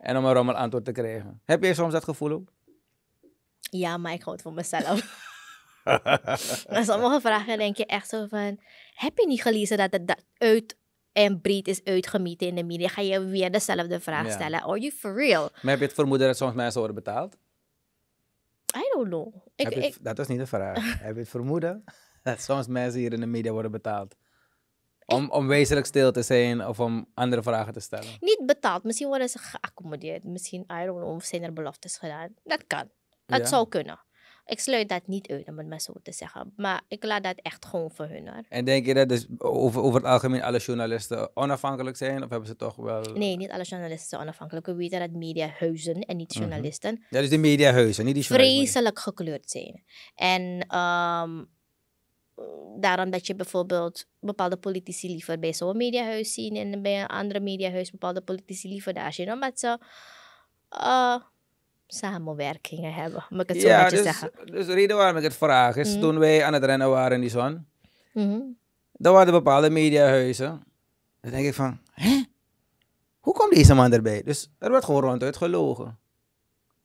En om een rommel antwoord te krijgen. Heb jij soms dat gevoel ook? ja, maar ik houd van mezelf. maar sommige vragen denk je echt zo van, heb je niet gelezen dat het dat uit en breed is uitgemeten in de media? Ga je weer dezelfde vraag stellen? Are you for real? Maar heb je het vermoeden dat soms mensen worden betaald? I don't know. Ik, dat is niet de vraag. heb je het vermoeden dat soms mensen hier in de media worden betaald? Om, om wezenlijk stil te zijn of om andere vragen te stellen? Niet betaald. Misschien worden ze geaccommodeerd. Misschien, I don't know, of zijn er beloftes gedaan. Dat kan. Het zou kunnen. Ik sluit dat niet uit, om het maar zo te zeggen. Maar ik laat dat echt gewoon voor hun. Hoor. En denk je dat dus over, over het algemeen alle journalisten onafhankelijk zijn? Of hebben ze toch wel... Nee, niet alle journalisten zijn onafhankelijk. We weten dat mediahuizen en niet mhm. journalisten... Mm -hmm. Ja, dus de mediahuizen, niet die journalisten. Vreselijk gekleurd zijn. En ehm, daarom dat je bijvoorbeeld bepaalde politici liever bij zo'n mediahuis zien... en bij een andere mediahuis bepaalde politici liever daar zien. Omdat ze... Uh, samenwerkingen hebben, om ik het zo ja, dus, zeggen. Dus de reden waarom ik het vraag is, mhm. toen wij aan het rennen waren in die zon, mm. dan waren bepaalde mediahuizen. Dan denk ik van, hè? Hoe komt deze man erbij? Dus er werd gewoon ronduit gelogen.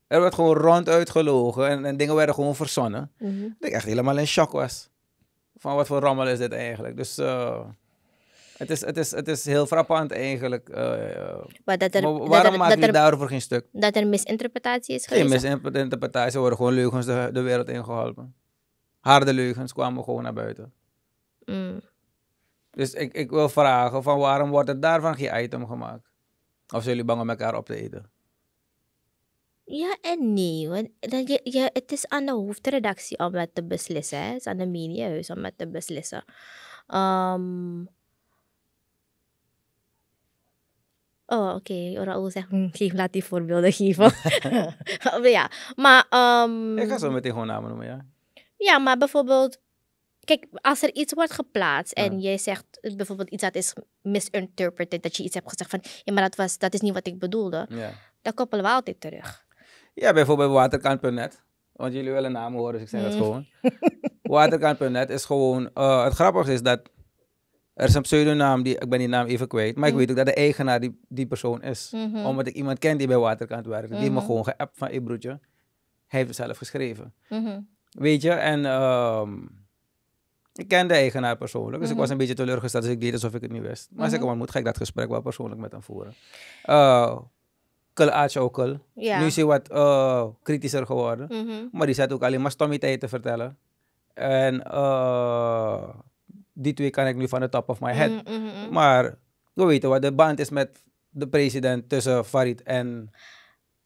Er werd gewoon ronduit gelogen en, en dingen werden gewoon verzonnen. Mhm. Dat ik echt helemaal in shock was. Van wat voor rommel is dit eigenlijk? Dus... Eh, het is, het is, het is heel frappant eigenlijk. Eh, maar dat er, waarom dat er, maak je daarover geen stuk? Dat er misinterpretatie is geweest? Geen misinterpretatie, worden gewoon leugens de, de wereld ingeholpen. Harde leugens kwamen gewoon naar buiten. Mm. Dus ik, ik wil vragen, van waarom wordt er daarvan geen item gemaakt? Of zijn jullie bang om elkaar op te eten? Ja en nee. Want je, het is aan de hoofdredactie om het te beslissen. Hè? Het is aan de mediahuis om het te beslissen. Ehm, oh oké, okay. zegt, geef, laat die voorbeelden geven. ja, maar... Um, ik ga zo meteen gewoon namen noemen, ja. Ja, maar bijvoorbeeld, kijk, als er iets wordt geplaatst en jij zegt bijvoorbeeld iets dat is misinterpreted, dat je iets hebt gezegd van, ja, maar dat, was, dat is niet wat ik bedoelde, ja. dan koppelen we altijd terug. Ja, bijvoorbeeld waterkant.net. Want jullie willen namen horen, dus ik zeg dat mm. gewoon. waterkant.net is gewoon, eh, het grappige is dat er is een pseudonaam, die, ik ben die naam even kwijt. Maar ik mhm. weet ook dat de eigenaar die, die persoon is. Mhm. Omdat ik iemand ken die bij Waterkant werkt, Die me mhm. gewoon geappt van, hé hij heeft het zelf geschreven. Weet je, en ehm, ik ken de eigenaar persoonlijk. Dus ik was een beetje teleurgesteld, dus ik deed alsof ik het niet wist. Maar ik maar, moet ga ik dat gesprek wel persoonlijk met hem voeren. Uh, Kul ook Nu is hij wat eh, kritischer geworden. Maar die zat ook alleen maar stommiteiten te vertellen. En uh, die twee kan ik nu van de top of my head. Mm, mm, mm. Maar we weten wat de band is met de president tussen Farid en,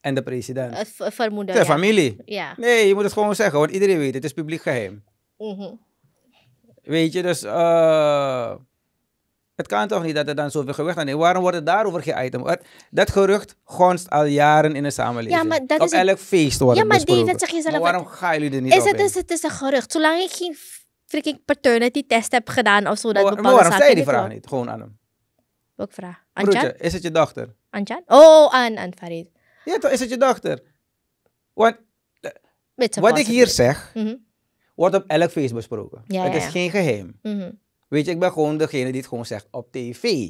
en de president. Eh, de familie. Ja. Nee, je moet het gewoon zeggen, want iedereen weet het. is publiek geheim. Mhm. Weet je, dus eh, het kan toch niet dat er dan zoveel gewicht aan is. Waarom wordt het daarover geïtem? Dat gerucht gonst al jaren in de samenleving. Ja, maar dat Op is elk feest wordt ja, het Ja, maar David, zeg je zelf... waarom gaan jullie er niet is op het, is, het is een gerucht. Zolang ik geen freaking paternity test heb gedaan of zo. Dat maar, maar waarom zei je die vraag niet? Gewoon aan hem. Welke vraag? Antjan? is het je dochter? Antjan? Oh, aan, aan Farid. Ja, toch, is het je dochter? Want wat ik hier zeg, mhm. wordt op elk feest besproken. Ja, het is geen geheim. Mhm. Weet je, ik ben gewoon degene die het gewoon zegt op tv.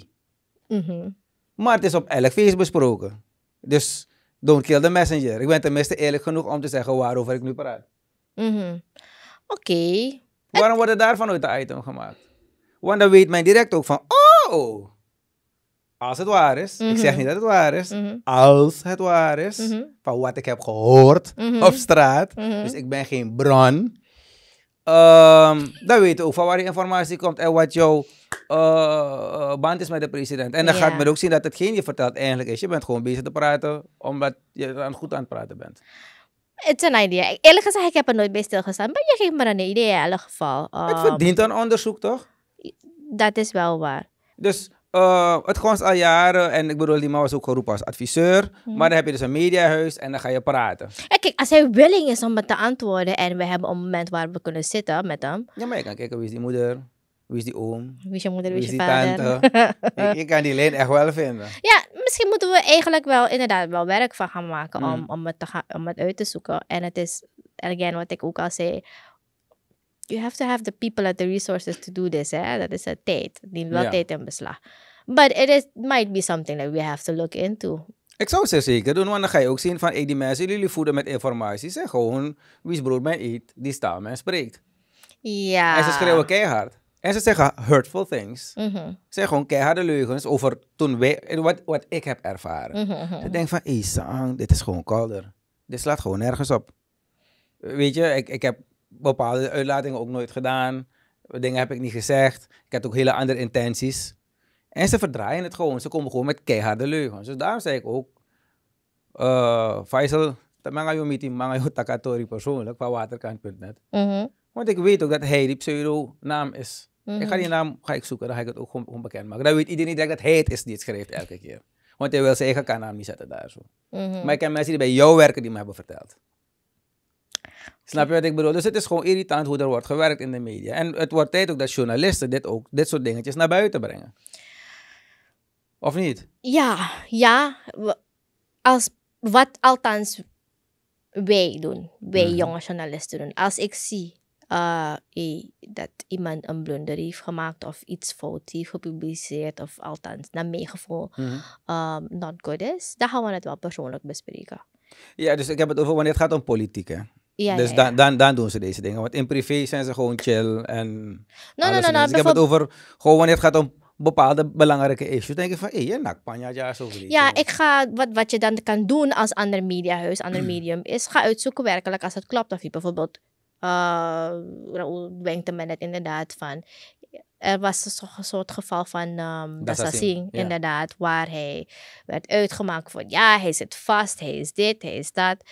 Mm Maar het is op elk feest besproken. Dus don't kill the messenger. Ik ben tenminste eerlijk genoeg om te zeggen waarover ik nu praat. Mhm. Oké, Waarom wordt er daarvan uit de item gemaakt? Want dan weet men direct ook van, oh, als het waar is, ik zeg mhm. niet dat het waar is, mhm. als het waar is, mhm. van wat ik heb gehoord op straat, dus ik ben geen bron, ehm, dan weet je ook van waar die informatie komt en wat jouw eh, eh, band is met de president. En dan gaat men ook zien dat hetgeen je vertelt eigenlijk is. Je bent gewoon bezig te praten omdat je goed aan het praten bent. It's een idee. Eerlijk gezegd, ik heb er nooit bij stilgestaan. Maar je geeft me een idee in elk geval. het ehm, verdient een onderzoek, toch? Dat is wel waar. Dus eh, het gewoon al jaren. En ik bedoel, die man was ook geroepen als adviseur. Mhm. Maar dan heb je dus een mediahuis en dan ga je praten. Eh, kijk, als hij willing is om me te antwoorden en we hebben een moment waar we kunnen zitten met hem. Ja, maar je kan kijken, wie is die moeder? Wie is die oom? Wie is je moeder, wie is je, vader? Tante? ik, kan die leen echt wel vinden. Ja, misschien moeten we eigenlijk wel inderdaad wel werk van gaan maken mm. om, om, het te gaan, om het uit te zoeken. En het is, again, wat ik ook al zei, you have to have the people and the resources to do this. Hè? Dat is een tijd. Die neemt wel tijd in beslag. But it is, might be something that we have to look into. Ik zou het zeker doen, want dan ga je ook zien van hey, die mensen, jullie voeden met informatie. Zeg gewoon, wie is brood mij eet, die staat mij spreekt. Ja. En ze schreeuwen keihard. En ze zeggen hurtful things. Mhm. Ze zeggen gewoon keiharde leugens over toen wij, wat, wat ik heb ervaren. Mhm, mhm. Ze denken van, isang, dit is gewoon kouder. Dit slaat gewoon nergens op. Weet je, ik, ik heb bepaalde uitlatingen ook nooit gedaan. Dingen heb ik niet gezegd. Ik heb ook hele andere intenties. En ze verdraaien het gewoon. Ze komen gewoon met keiharde leugens. Dus daarom zei ik ook, uh, Faisal, manga yo meeting, manga yo persoonlijk, van waterkant.net. Want ik weet ook dat hij die pseudo-naam is. Ik ga mhm. die naam ga ik zoeken, dan ga ik het ook gewoon, bekend maken. Dan weet iedereen direct dat hij het is die het schrijft elke keer. Want hij wil zijn eigen naam niet zetten daar zo. Mhm. Maar ik ken mensen die bij jou werken die me hebben verteld. Snap je wat ik bedoel? Dus het is gewoon irritant hoe er wordt gewerkt in de media. En het wordt tijd ook dat journalisten dit, ook, dit soort dingetjes naar buiten brengen. Of niet? Ja, ja. Als, wat althans wij doen, wij mhm. jonge journalisten doen. Als ik zie uh, dat iemand een blunder heeft gemaakt of iets fout heeft gepubliceerd of althans naar mijn gevoel mhm. ehm, not good is, dan gaan we het wel persoonlijk bespreken. Ja, dus ik heb het over wanneer het gaat om politiek hè? Ja, dus Dan, dan, dan, doen ze deze dingen. Want in privé zijn ze gewoon chill en. No, no, no, no, ik heb het over gewoon wanneer het gaat om bepaalde belangrijke issues. denk ik van, hé, hey, nakpanja, ja, zo Ja, ik ga, wat, wat je dan kan doen als ander mediahuis, ander mm. medium, is ga uitzoeken werkelijk als het klopt. Of je bijvoorbeeld Ehm, uh, nou, wenkte het inderdaad van... Er was dus een soort geval van um, inderdaad, waar hij werd uitgemaakt van Ja, hij zit vast, hij is dit, hij is dat.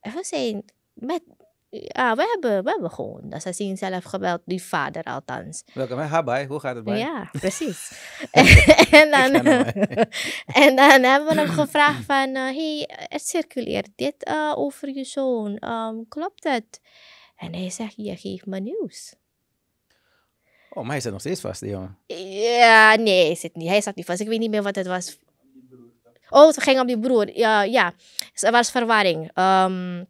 En we zijn met... Ja, we hebben, we hebben gewoon Dassasing zelf gebeld, die vader althans. Welkom, hè? Habai, hoe gaat het bij Ja, precies. en, dan, en dan hebben we hem gevraagd van... Uh, hey, er circuleert dit eh, over je zoon. Ehm, klopt het? En hij zegt, je geeft me nieuws. Oh, maar hij zit nog steeds vast, die Ja, nee, hij zit niet. Hij zat niet vast. Ik weet niet meer wat het was. Oh, het ging om die broer. Ja, ja. er was verwarring. Ehm,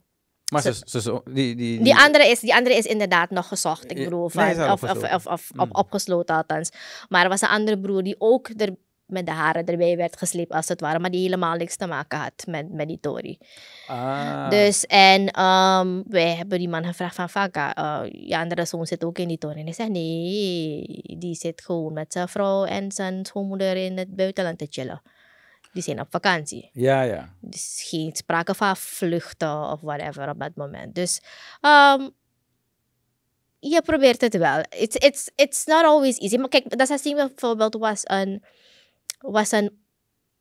maar ze, ze, die, die, die, andere is, die andere is inderdaad nog gezocht, ik bedoel. of, of, of, of, mm. op, opgesloten althans. Maar er was een andere broer die ook er met de haren erbij werd gesleept als het ware. Maar die helemaal niks te maken had met, met die Tory. Ah. Dus en ehm, wij hebben die man gevraagd van Vaka, uh, eh, je andere zoon zit ook in die Tory. En hij zei nee, die zit gewoon met zijn vrouw en zijn schoonmoeder in het buitenland te chillen. Die zijn op vakantie. Ja, ja. Dus geen sprake van vluchten of whatever op dat moment. Dus um, je probeert het wel. It's, it's, it's not always easy. Maar kijk, dat zien bijvoorbeeld was een was een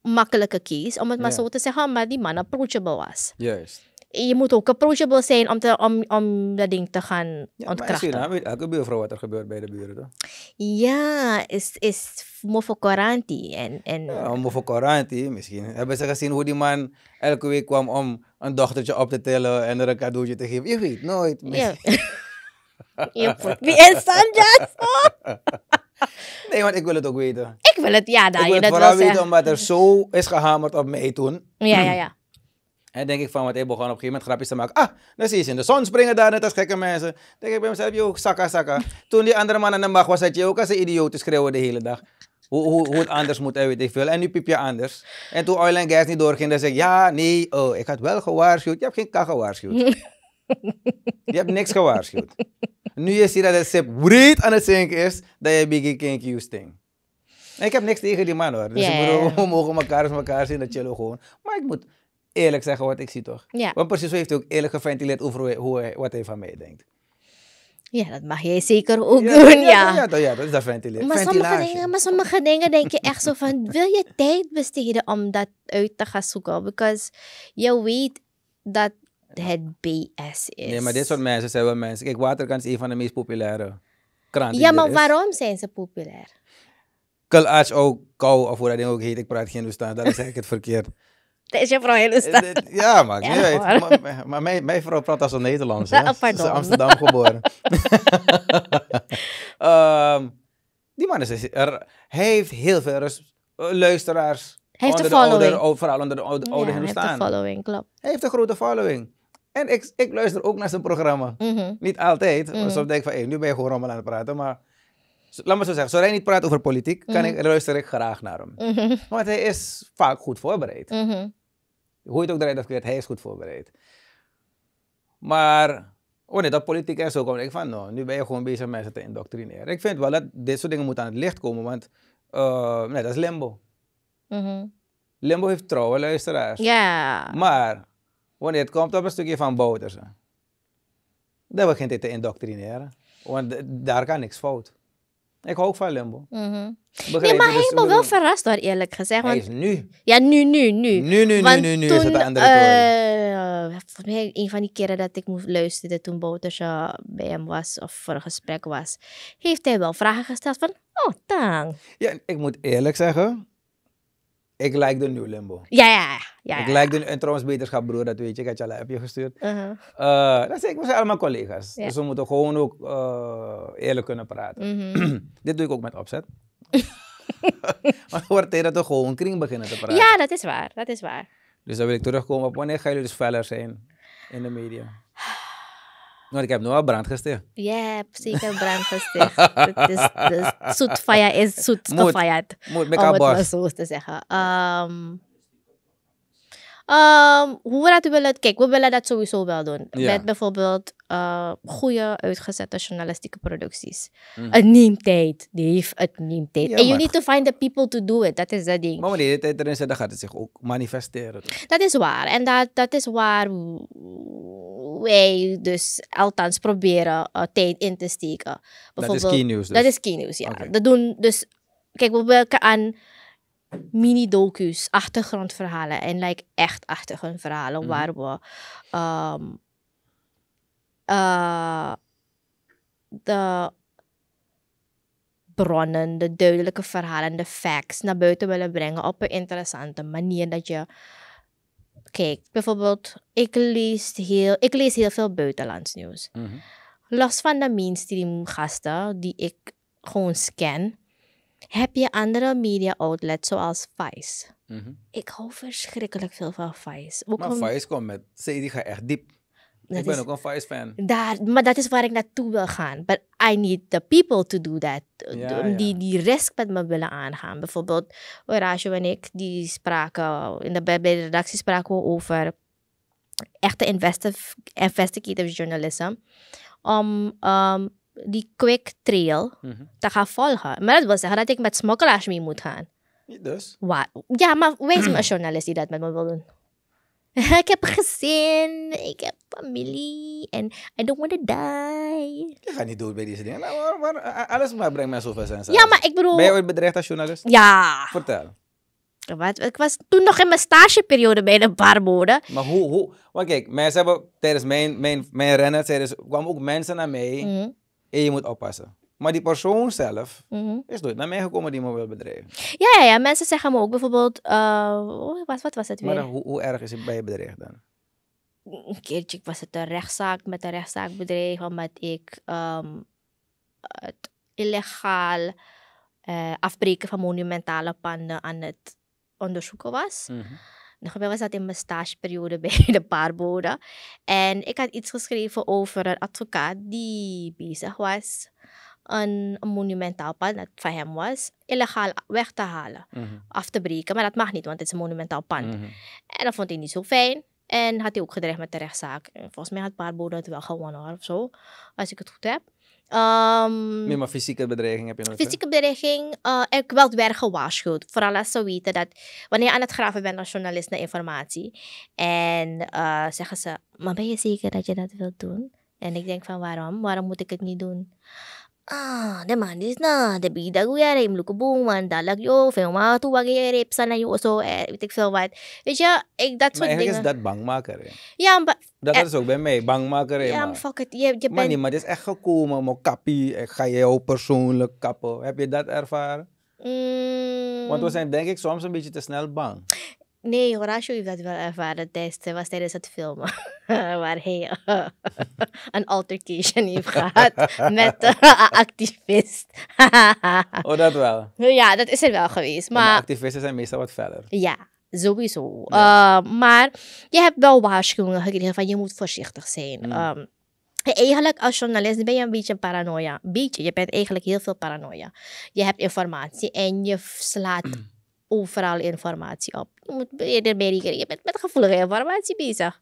makkelijke case, om het maar zo te zeggen, maar die man approachable was. Juist. Je moet ook approachable zijn om, te, om, om dat ding te gaan ja, ontkrachten. Maar weet elke buurvrouw wat er gebeurt bij de buren, toch? Ja, is, is mofokoranti. En, en... mofokoranti, misschien. Hebben ze gezien hoe die man elke week kwam om een dochtertje op te tellen en er een cadeautje te geven? Je weet nooit. Ja. je wie is nee, want ik wil het ook weten. Ik wil het, ja, daar ik wil het vooral weten, omdat er zo is gehamerd op mij toen. Ja, ja, ja. En denk ik van, wat hij begon op een gegeven moment grapjes te maken. Ah, dan zie je ze in de zon springen daar net als gekke mensen. denk ik bij mezelf, joh, zakken. zakka. Toen die andere man aan de macht was, had je ook als een idioot schreeuwen de hele dag. Hoe, hoe, hoe het anders moet en eh, weet ik veel. En nu piep je anders. En toen oil en gas niet doorging, dan zeg ik, ja, nee, oh, ik had wel gewaarschuwd. Je hebt geen k gewaarschuwd. Je hebt niks gewaarschuwd. Nu je ziet dat het sip breed aan het zinken is, dat je Biggie King Q Ik heb niks tegen die man hoor. Dus bedoel, we mogen elkaar eens elkaar zien, dat chillen gewoon. Maar ik moet eerlijk zeggen wat ik zie toch? Want precies zo heeft hij ook eerlijk geventileerd over hoe, hij, wat hij van mij denkt. Ja, dat mag jij zeker ook doen, ja. Ja, ja, dat, is dat ventileren. Maar sommige, dingen, maar sommige dingen denk je echt zo van, wil je tijd besteden om dat uit te gaan zoeken? Because je weet dat het BS is. Nee, maar dit soort mensen zijn wel mensen. Kijk, Waterkant is een van de meest populaire kranten. Ja, maar waarom zijn ze populair? Kelaars ook, kou of hoe dat ding ook heet. Ik praat geen Hindoestaan, dat zeg ik het verkeerd. Dat is je vrouw Hindoestaan. Eh, ja, maar ja, weet Maar, maar, mijn, mijn, vrouw praat als een Nederlands. Hè? Ah, ze is Amsterdam geboren. um, die man is... Dus er, heeft heel veel eh, luisteraars. Hij heeft een following. De Vooral overal onder de oude, staan. ja, Hij heeft een following, klopt. Hij heeft een grote following. En ik, ik luister ook naar zijn programma. Mhm. Niet altijd. Mm denk ik van, hé, nu ben je gewoon rommel aan het praten. Maar laat maar zo zeggen, zodra hij niet praat over politiek, kan mhm. ik, luister ik graag naar hem. Want hij is vaak goed voorbereid. Hoe je het ook draait of keert, hij is goed voorbereid. Maar Oh nee, dat politiek en zo komt. Ik van, nou, nu ben je gewoon bezig mensen te indoctrineren. Ik vind wel dat dit soort dingen moeten aan het licht komen, want uh, nee, dat is limbo. Limbo heeft trouwe luisteraars. Ja. Maar Wanneer het komt op een stukje van Boutersen. Dan begint hij te indoctrineren. Want daar kan niks fout. Ik hou ook van Limbo. Mm -hmm. Nee, maar dus hij me wel verrast worden, eerlijk gezegd. Want... nu. Ja, nu, nu, nu. Nu, nu, want nu, nu, nu toen, is het eh, mij een van die keren dat ik moest luisteren toen Boutersje eh, bij hem was of voor een gesprek was, heeft hij wel vragen gesteld van, oh, tang. Ja, ik moet eerlijk zeggen, ik like de nieuwe limbo. Ja, ja, ja. ik ja, like de En trouwens, beterschap broer, dat weet je. Ik had je al een appje gestuurd. Uh-huh. Eh, dat zeg ik, we zijn allemaal collega's. Dus we moeten gewoon ook eh, eerlijk kunnen praten. Mhm. Dit doe ik ook met opzet. maar wordt tijd dat we gewoon kring beginnen te praten. Ja, dat is waar. Dat is waar. Dus dan wil ik terugkomen op wanneer gaan jullie dus feller zijn in de media? Want ik heb nu al brand gesticht. Ja, yeah, zeker brand gesticht. het is, dus zoet is zoet moet, gefeierd. Moet, om het maar zo te zeggen. Um, Um, hoe Kijk, we willen dat sowieso wel doen. Met bijvoorbeeld eh, goede, uitgezette journalistieke producties. Mm. Het neemt tijd, Dave. Het neemt tijd. en you need to find the people to do it. Dat is dat ding. Maar wanneer je tijd erin zet, dan gaat het zich ook manifesteren. Dat is waar. En dat, dat is waar wij dus althans proberen eh, tijd in te steken. Dat is key news. Dus. Dat is key news, ja. Dat doen dus... Kijk, we werken aan mini-docu's, achtergrondverhalen. En like echt achtergrondverhalen mhm. waar we ehm, eh, de bronnen, de duidelijke verhalen, de facts naar buiten willen brengen op een interessante manier. Dat je kijkt, bijvoorbeeld, ik lees heel, ik lees heel veel buitenlands nieuws. Mhm. Los van de mainstream gasten die ik gewoon scan, heb je andere media outlets zoals Vice. Mhm. Ik hou verschrikkelijk veel van Vice. Ook maar Vice komt met... ze die gaat echt diep. ik ben ook een Vice-fan. Daar, maar dat is waar ik naartoe wil gaan. But I need the people to do that. die, die risk met me willen aangaan. Bijvoorbeeld Horatio en ik, die spraken... In de, bij de redactie spraken over echte investigative journalism. Om um, die quick trail mm -hmm. te gaan volgen. Maar dat wil zeggen dat ik met smokkelaars mee moet gaan. Dus? Ja, maar wees me een journalist die dat met me wil doen. ik heb gezin, ik heb familie en I don't want to die. Je gaat niet dood bij deze dingen. Nou, alles maar brengt mij zoveel sensatie. Ja, maar ik bedoel... Ben je ooit bedreigd als journalist? Ja. Vertel. Wat, ik was toen nog in mijn stageperiode bij de barboden. Maar hoe, hoe? Want kijk, mensen hebben tijdens mijn, mijn, mijn rennen, kwamen ook mensen naar mij... Mhm en je moet oppassen. Maar die persoon zelf mhm. is nooit naar mij gekomen die me wil bedreigen. Ja, ja, ja. mensen zeggen me ook bijvoorbeeld, eh, oh, wat, wat, was het weer? Maar hoe, hoe erg is het bij je bedreigd dan? Een keertje was het een rechtszaak, met een rechtszaak bedreigd, omdat ik ehm, het illegaal eh, afbreken van monumentale panden aan het onderzoeken was. Mhm wel zaten dat in mijn stageperiode bij de paarboden. En ik had iets geschreven over een advocaat die bezig was een monumentaal pand dat van hem was, illegaal weg te halen, mhm. af te breken. Maar dat mag niet, want het is een monumentaal pand. Mhm. En dat vond hij niet zo fijn. En had hij ook gedreigd met de rechtszaak. volgens mij had Paarboda het wel gewonnen of zo, als ik het goed heb. Um, nee, maar fysieke bedreiging heb je nog. Fysieke bedreiging. Uh, ik werd weer gewaarschuwd. Vooral als ze weten dat wanneer je aan het graven bent als journalist naar informatie. En eh, zeggen ze, maar ben je zeker dat je dat wilt doen? En ik denk van waarom? Waarom moet ik het niet doen? Ah, de is na, de bida gujere im lukubung man dalag yo, filmatu wagere psana yo so eh ik so what. Weet je, ik dat soort dingen. Maar is dat bang Ja, dat is ook bij mij bang ja, maar fuck it, eh eh, je, je bent. Maar maar het is echt gekomen, maar kappie, ik ga jou persoonlijk kappen. Heb je dat ervaren? Mm. Want we zijn denk ik soms een beetje te snel bang. Nee, Horatio heeft dat wel ervaren. Het was tijdens het filmen. Waar hij eh, een altercation heeft gehad met een activist. oh, dat wel? Ja, dat is er wel geweest. Maar, activisten zijn meestal wat verder. Ja, sowieso. Eh, maar je hebt wel waarschuwingen gekregen van je moet voorzichtig zijn. Mm. Ehm, eigenlijk als journalist ben je een beetje paranoia. Beetje, je bent eigenlijk heel veel paranoia. Je hebt informatie en je slaat overal informatie op. Je moet bij die, je bent met gevoelige informatie bezig.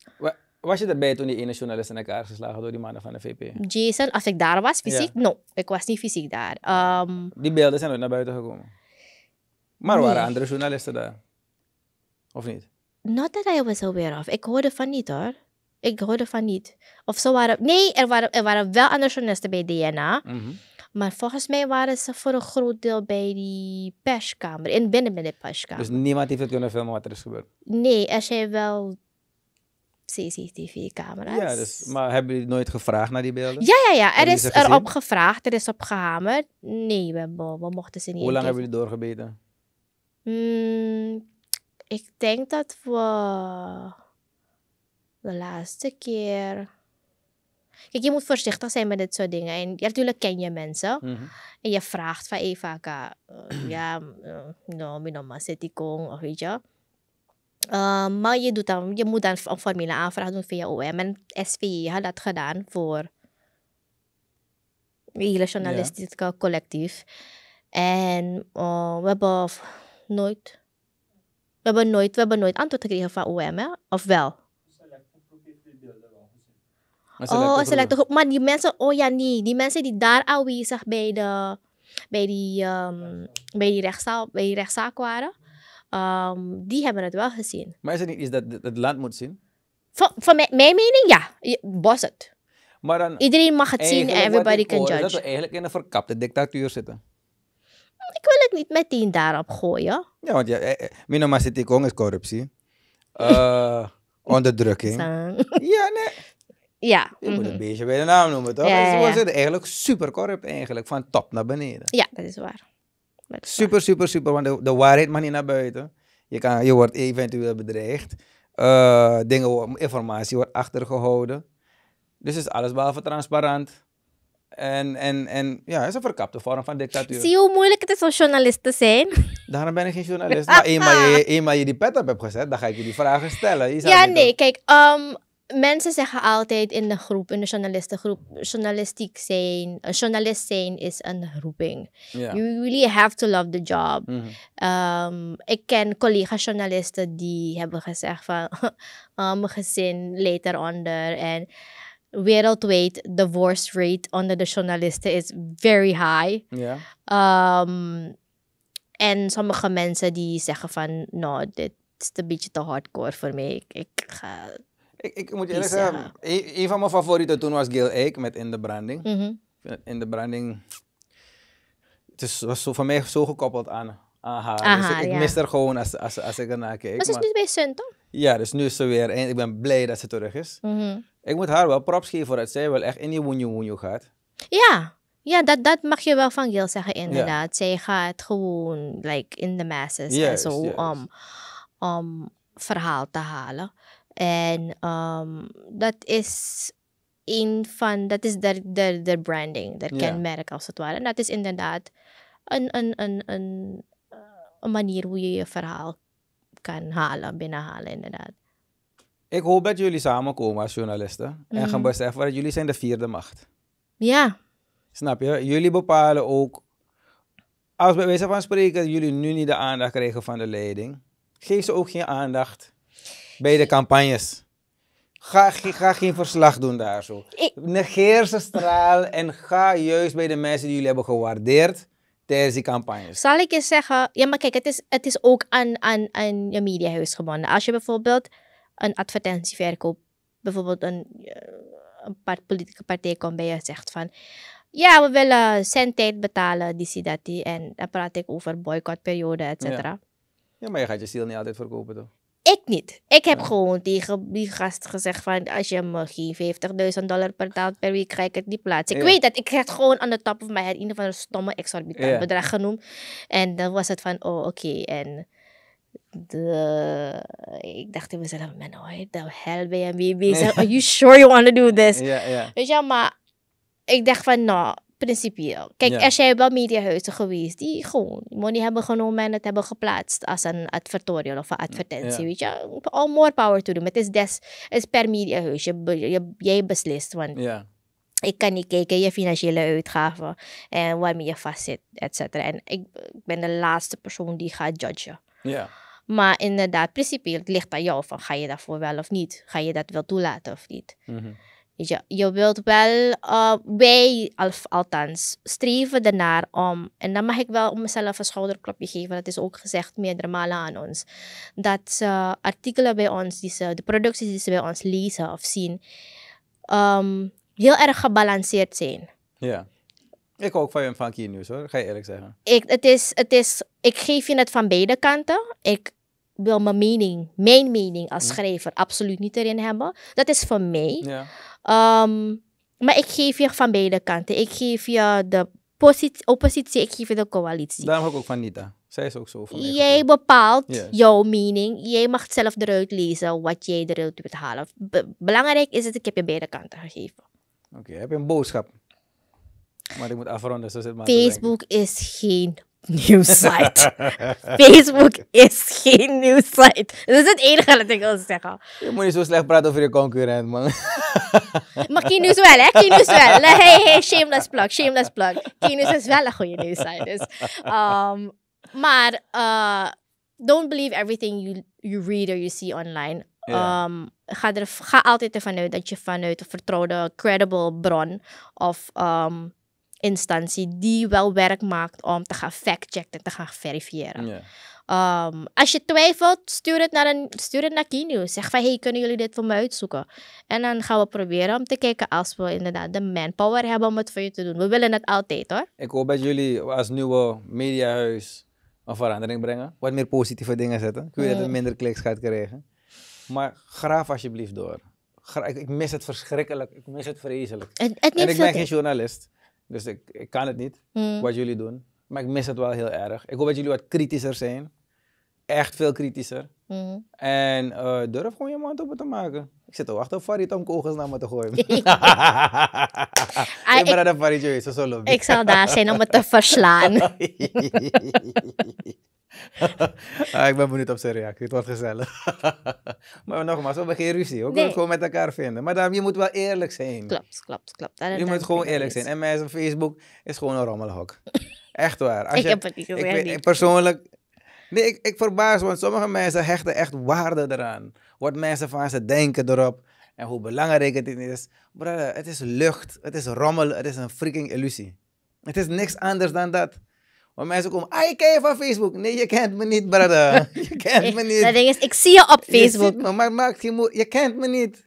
Was je erbij toen die ene journalist in elkaar geslagen door die mannen van de VP? Jason, als ik daar was, fysiek? Ja. No, ik was niet fysiek daar. Ehm, die beelden zijn nooit naar buiten gekomen. Maar waren andere journalisten daar? Of niet? Not that I was aware of. Ik hoorde van niet hoor. Ik hoorde van niet. Of zo waren. Nee, er waren, er waren wel andere journalisten bij DNA. Mhm. Maar volgens mij waren ze voor een groot deel bij die perskamer. In binnen bij de perskamer. Dus niemand heeft het kunnen filmen wat er is gebeurd? Nee, er zijn wel CCTV-camera's. Ja, dus, maar hebben jullie nooit gevraagd naar die beelden? Ja, ja, ja. Er is erop gevraagd, er is op gehamerd. Nee, we, mochten ze niet. Hoe lang hebben jullie doorgebeten? Hmm, ik denk dat we de laatste keer Kijk, je moet voorzichtig zijn met dit soort dingen. En natuurlijk ken je mensen. Mhm. En je vraagt van Eva, eh, ja, uh, eh, no, of weet je. Eh, maar je, doet dan, je moet dan een formule aanvraag doen via OM. En SVI had dat gedaan voor hele journalistieke yeah. collectief. En we hebben nooit... We hebben, nooit, we hebben nooit antwoord gekregen van OM, Ofwel. of wel? oh, een selecte goed. Maar die mensen, oh ja, nee. Die mensen die daar aanwezig bij, de, bij, die, um, bij, die, rechtszaal, bij die rechtszaak waren, um, die hebben ah, het wel gezien. Maar is het niet iets dat het land moet zien? Van, mijn, mening, ja. Was het. Maar dan, Iedereen mag eh, het zien en everybody can judge. Dat we eigenlijk eh, in een verkapte dictatuur zitten. Mm, ik wil het niet meteen daarop gooien. Ja, want ja, eh, ik is corruptie. onderdrukking. ja, nee. Ja. Je moet mhm. een beetje bij de naam noemen, toch? Ja, Zo dus eigenlijk super eigenlijk, van top naar beneden. Ja, dat is waar. super, super, super, want de, de, waarheid mag niet naar buiten. Je, kan, je wordt eventueel bedreigd. Uh, dingen, informatie wordt achtergehouden. Dus is alles behalve transparant. En, en, en ja, het is een verkapte vorm van dictatuur. Zie je hoe moeilijk het is om journalist te zijn? Daarom ben ik geen journalist. Maar eenmaal je, eenmaal je die pet op hebt gezet, dan ga ik je die vragen stellen. ja, nee, kijk, ehm, mensen zeggen altijd in de groep, in de journalistengroep, journalistiek zijn, een eh, journalist zijn is een roeping. You really have to love the job. Mhm. Ehm, ik ken collega-journalisten die hebben gezegd van, uh, mijn gezin leed eronder en wereldwijd divorce rate onder de journalisten is very high. Yeah. en sommige mensen die zeggen van, nou, dit is een beetje te hardcore voor mij. ik ga ik, ik moet eerlijk zeggen, e-, een, van mijn favorieten toen was Gil Eek met In the Branding. Mhm. In the Branding, het was zo, voor mij zo gekoppeld aan, haar. Aha, dus ik, mis haar gewoon als, als, als ik ernaar kijk. Maar ze is nu bij Sun, toch? Ja, dus nu is ze weer en ik ben blij dat ze terug is. Mhm. Ik moet haar wel props geven voor dat zij wel echt in die woenjoe woenjoe gaat. Ja, ja dat, dat mag je wel van Gil zeggen, inderdaad. Zij gaat gewoon like, in de masses en zo om, om verhaal te halen. En dat um, is een van, dat is de, de, de branding, dat yeah. kenmerk als het ware. En dat is inderdaad een, een, een, een, uh, manier hoe je je verhaal kan halen, binnenhalen inderdaad. Ik hoop dat jullie samenkomen als journalisten en gaan mhm. beseffen dat jullie zijn de vierde macht. Ja. Snap je? Jullie bepalen ook, als bij wijze van spreken jullie nu niet de aandacht krijgen van de leiding, geef ze ook geen aandacht bij de campagnes. Ga, ga, geen verslag doen daar zo. Negeer ze straal en ga juist bij de mensen die jullie hebben gewaardeerd tijdens die campagnes. Zal ik eens zeggen, ja maar kijk, het is, het is ook aan, aan, aan je mediahuis gebonden. Als je bijvoorbeeld een advertentie verkoopt, bijvoorbeeld een, eh, een politieke partij komt bij je en zegt van... Ja, we willen zendtijd betalen, die dat En dan praat ik over boycottperiode, et cetera. Ja. maar je gaat je ziel niet altijd verkopen, toch? Ik niet. Ik heb gewoon tegen die gast gezegd van... als je me geen 50.000 dollar per per week... krijg ik het niet Ik weet dat. Ik had gewoon aan de top of mijn head... in ieder een stomme exorbitant bedrag genoemd. En dan was het van... oh, oké. En... De, ik dacht in mezelf, man, hoe de hell ben je mee bezig? Are you sure you want to do this? Weet je, maar ik dacht van, nou, principieel. Kijk, als er zijn wel mediahuizen geweest die gewoon money hebben genomen en het hebben geplaatst als een advertorial of een advertentie, weet je. All more power to do. Het is, des, het is per mediahuis. Je, je, jij beslist, want ja. ik kan niet kijken je financiële uitgaven en waarmee je vastzit, et cetera. En ik, ben de laatste persoon die gaat judgen. Ja. Maar inderdaad, principieel, het ligt aan jou van ga je daarvoor wel of niet? Ga je dat wel toelaten of niet? Mm je, je wilt wel, eh, wij althans, streven ernaar om, en dan mag ik wel om mezelf een schouderklopje geven, dat is ook gezegd meerdere malen aan ons, dat uh, artikelen bij ons, die ze, de producties die ze bij ons lezen of zien, ehm, heel erg gebalanceerd zijn. Ja. Ik ook van je van hier nieuws hoor, ga je eerlijk zeggen. Ik, het is, het is, ik geef je het van beide kanten. Ik wil mijn mening, mijn mening als hm. schrijver, absoluut niet erin hebben. Dat is voor mij. Ja. Ehm, maar ik geef je van beide kanten. Ik geef je de oppositie, ik geef je de coalitie. Daarom ook ook van Nita. Zij is ook zo van. Jij bepaalt jouw mening. Jij mag zelf eruit lezen wat jij eruit wilt halen. belangrijk is dat ik heb je beide kanten gegeven. Oké, heb je een boodschap? Maar ik moet afronden. Zo zit maar Facebook is geen Nieuwsite. Facebook is geen nieuwsite. Dat is het enige dat ik wil zeggen. Je moet niet zo slecht praten over je concurrent, man. maar Kinus wel, hè? Kinus wel. Hey, hey, shameless plug, shameless plug. Kinus is wel een goede nieuwsite. Dus, ehm, maar uh, don't believe everything you, you read or you see online. Ehm, ga, er, ga altijd ervan uit dat je vanuit een vertrouwde, credible bron of... Ehm, instantie die wel werk maakt om te gaan factchecken, te gaan verifiëren. Ehm, als je twijfelt, stuur het naar, een, stuur het naar Kinews. Zeg van, hey, kunnen jullie dit voor me uitzoeken? En dan gaan we proberen om te kijken als we inderdaad de manpower hebben om het voor je te doen. We willen het altijd hoor. Ik hoop dat jullie als nieuwe mediahuis een verandering brengen. Wat meer positieve dingen zetten. Kun je dat het minder kliks gaat krijgen. Maar graaf alsjeblieft door. ik, mis het verschrikkelijk. Ik mis het vreselijk. en ik ben geen journalist. Dus ik, ik kan het niet, hmm. wat jullie doen. Maar ik mis het wel heel erg. Ik hoop dat jullie wat kritischer zijn. Echt veel kritischer. Hmm. En eh, durf gewoon je mond open te maken. Ik zit te wachten op Farid om kogels naar me te gooien. ik ah, ben aan de Farid, zo Ik zal daar zijn om het te verslaan. ah, ik ben benieuwd op zijn reactie. Het wordt gezellig. maar nogmaals, we hebben geen ruzie. We kunnen het gewoon met elkaar vinden. Maar je moet wel eerlijk zijn. Klopt, klopt, klopt. je moet gewoon eerlijk zijn. En op Facebook is gewoon een rommelhok. echt waar. Als ik je, heb het niet gezegd. Ik, ik, persoonlijk... Nee, ik, ik verbaas, want sommige mensen hechten echt waarde eraan. Wat mensen van ze denken erop en hoe belangrijk het is. Brother, het is lucht, het is rommel, het is een freaking illusie. Het is niks anders dan dat. Maar mensen komen, ah, ik ken je van Facebook. Nee, je kent me niet, brother. je kent me niet. Dat ding is, ik zie je op Facebook. Je maar maakt je mo, Je kent me niet.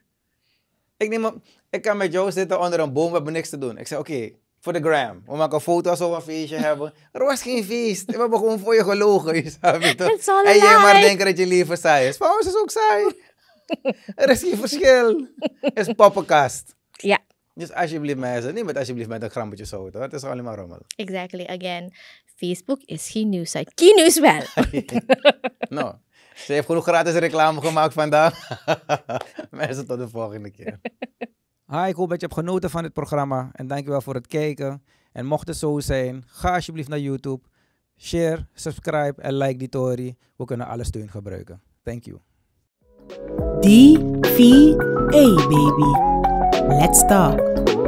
Ik neem ik kan met jou zitten onder een boom, we hebben niks te doen. Ik zeg, oké, voor de gram. We maken foto's we een feestje hebben. Er was geen feest. We hebben gewoon voor je gelogen, je toch? En jij maar denken dat je leven saai is. Voor is ook saai. er is geen verschil. Het is poppenkast. Ja. Dus alsjeblieft mensen, niet, het alsjeblieft met een grammetje zout Dat Het is alleen maar rommel. Exactly, again. Facebook is geen nieuwsite. Key wel. nou, ze heeft genoeg gratis reclame gemaakt vandaag. Mensen, tot de volgende keer. Hi, ik hoop dat je hebt genoten van dit programma. En dankjewel voor het kijken. En mocht het zo zijn, ga alsjeblieft naar YouTube. Share, subscribe en like die Tory. We kunnen alle steun gebruiken. Thank you. DVA baby. Let's talk.